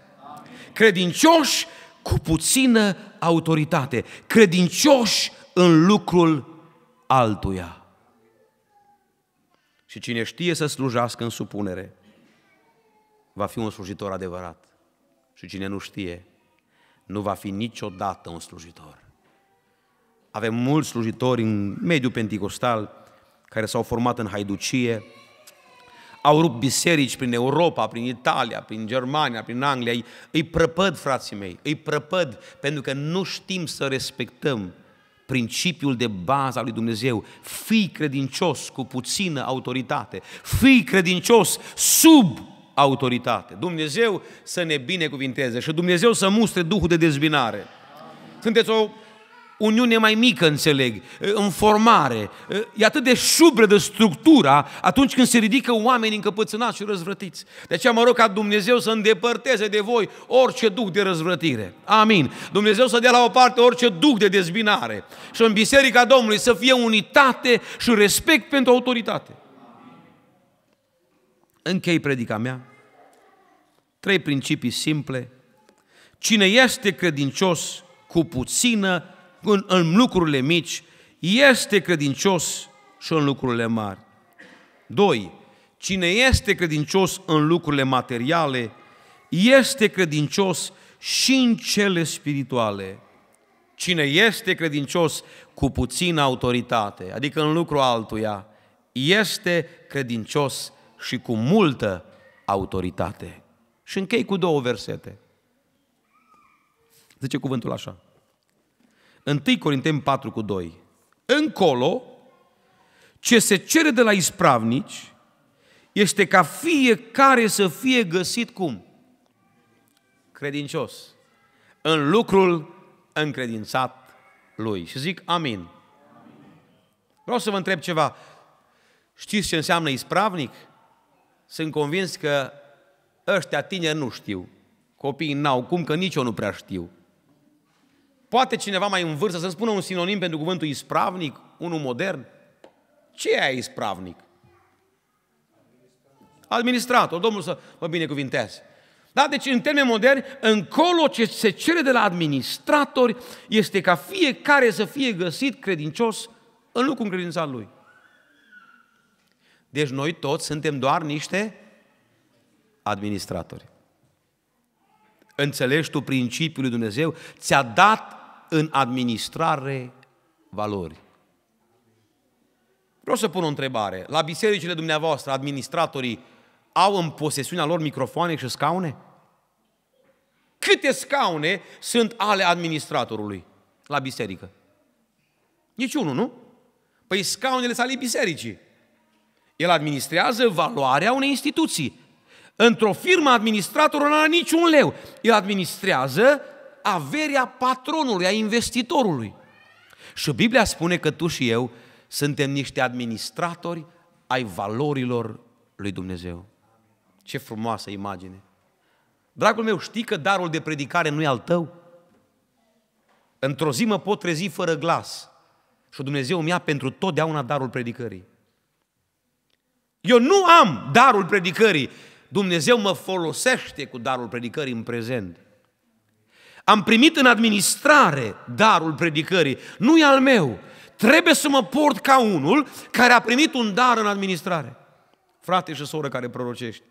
Speaker 1: Credincioși cu puțină autoritate, credincioși în lucrul altuia. Și cine știe să slujească în supunere, va fi un slujitor adevărat. Și cine nu știe, nu va fi niciodată un slujitor. Avem mulți slujitori în mediul pentecostal care s-au format în haiducie, au rupt biserici prin Europa, prin Italia, prin Germania, prin Anglia. Îi, îi prăpăd, frații mei, îi prăpăd, pentru că nu știm să respectăm principiul de bază al lui Dumnezeu. Fii credincios cu puțină autoritate. Fii credincios sub autoritate. Dumnezeu să ne binecuvinteze și Dumnezeu să mustre Duhul de dezbinare. Sunteți o uniune mai mică, înțeleg, în formare. E atât de de structura atunci când se ridică oameni încăpățânați și răzvrătiți. De aceea mă rog ca Dumnezeu să îndepărteze de voi orice duc de răzvrătire. Amin. Dumnezeu să dea la o parte orice duc de dezbinare. Și în Biserica Domnului să fie unitate și respect pentru autoritate. Închei predica mea. Trei principii simple. Cine este credincios cu puțină în, în lucrurile mici, este credincios și în lucrurile mari. 2. Cine este credincios în lucrurile materiale, este credincios și în cele spirituale. Cine este credincios cu puțină autoritate, adică în lucru altuia, este credincios și cu multă autoritate. Și închei cu două versete. Zice cuvântul așa. 1 Corinteni 4 cu 2. Încolo, ce se cere de la ispravnici este ca fiecare să fie găsit cum? Credincios. În lucrul încredințat lui. Și zic amin. Vreau să vă întreb ceva. Știți ce înseamnă ispravnic? Sunt convins că ăștia tineri nu știu. Copiii n-au cum, că nici eu nu prea știu. Poate cineva mai în vârstă să-mi spună un sinonim pentru cuvântul ispravnic, unul modern? Ce e ispravnic? Administrator, Domnul să mă binecuvintează. Da? Deci, în termeni moderni, încolo ce se cere de la administratori este ca fiecare să fie găsit credincios în lucrul în credința lui. Deci noi toți suntem doar niște administratori. Înțelegi tu principiul lui Dumnezeu? Ți-a dat în administrare valori. Vreau să pun o întrebare. La bisericile dumneavoastră, administratorii au în posesiunea lor microfoane și scaune? Câte scaune sunt ale administratorului la biserică? Niciunul, nu? Păi scaunele sale bisericii. El administrează valoarea unei instituții. Într-o firmă, administratorul nu are niciun leu. El administrează averea patronului, a investitorului. Și Biblia spune că tu și eu suntem niște administratori ai valorilor lui Dumnezeu. Ce frumoasă imagine! Dragul meu, știi că darul de predicare nu e al tău? Într-o zi mă pot trezi fără glas și Dumnezeu mi-a pentru totdeauna darul predicării. Eu nu am darul predicării. Dumnezeu mă folosește cu darul predicării în prezent. Am primit în administrare darul predicării. Nu e al meu. Trebuie să mă port ca unul care a primit un dar în administrare. Frate și soră care prorocești.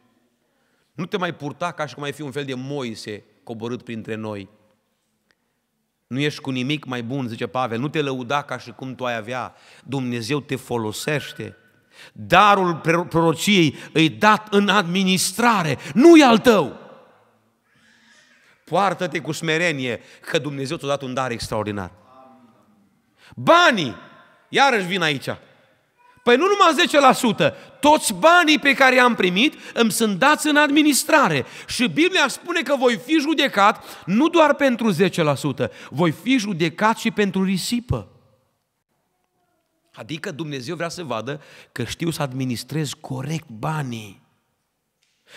Speaker 1: Nu te mai purta ca și cum ai fi un fel de Moise coborât printre noi. Nu ești cu nimic mai bun, zice Pavel, nu te lăuda ca și cum tu ai avea. Dumnezeu te folosește. Darul prorociei îi dat în administrare, nu e al tău. Poartă-te cu smerenie, că Dumnezeu ți-a dat un dar extraordinar. Banii, iarăși vin aici. Păi nu numai 10%, toți banii pe care i-am primit îmi sunt dați în administrare. Și Biblia spune că voi fi judecat nu doar pentru 10%, voi fi judecat și pentru risipă. Adică Dumnezeu vrea să vadă că știu să administrez corect banii.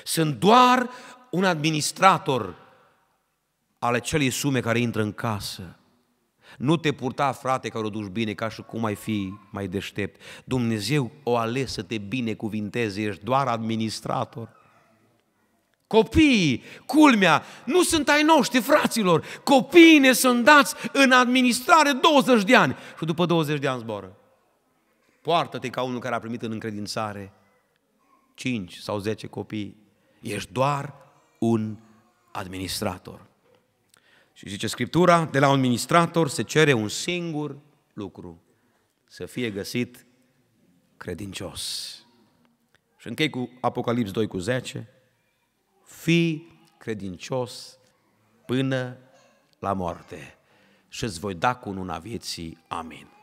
Speaker 1: Sunt doar un administrator ale celei sume care intră în casă. Nu te purta, frate, care o duci bine, ca și cum ai fi mai deștept. Dumnezeu o ales să te binecuvinteze, ești doar administrator. Copiii, culmea, nu sunt ai noștri, fraților. Copiii ne sunt dați în administrare 20 de ani și după 20 de ani zboară. Poartă-te ca unul care a primit în încredințare 5 sau 10 copii. Ești doar un administrator. Și zice Scriptura, de la un ministrator se cere un singur lucru, să fie găsit credincios. Și închei cu Apocalips 2 cu 10, fii credincios până la moarte și îți voi da cu una vieții. Amin.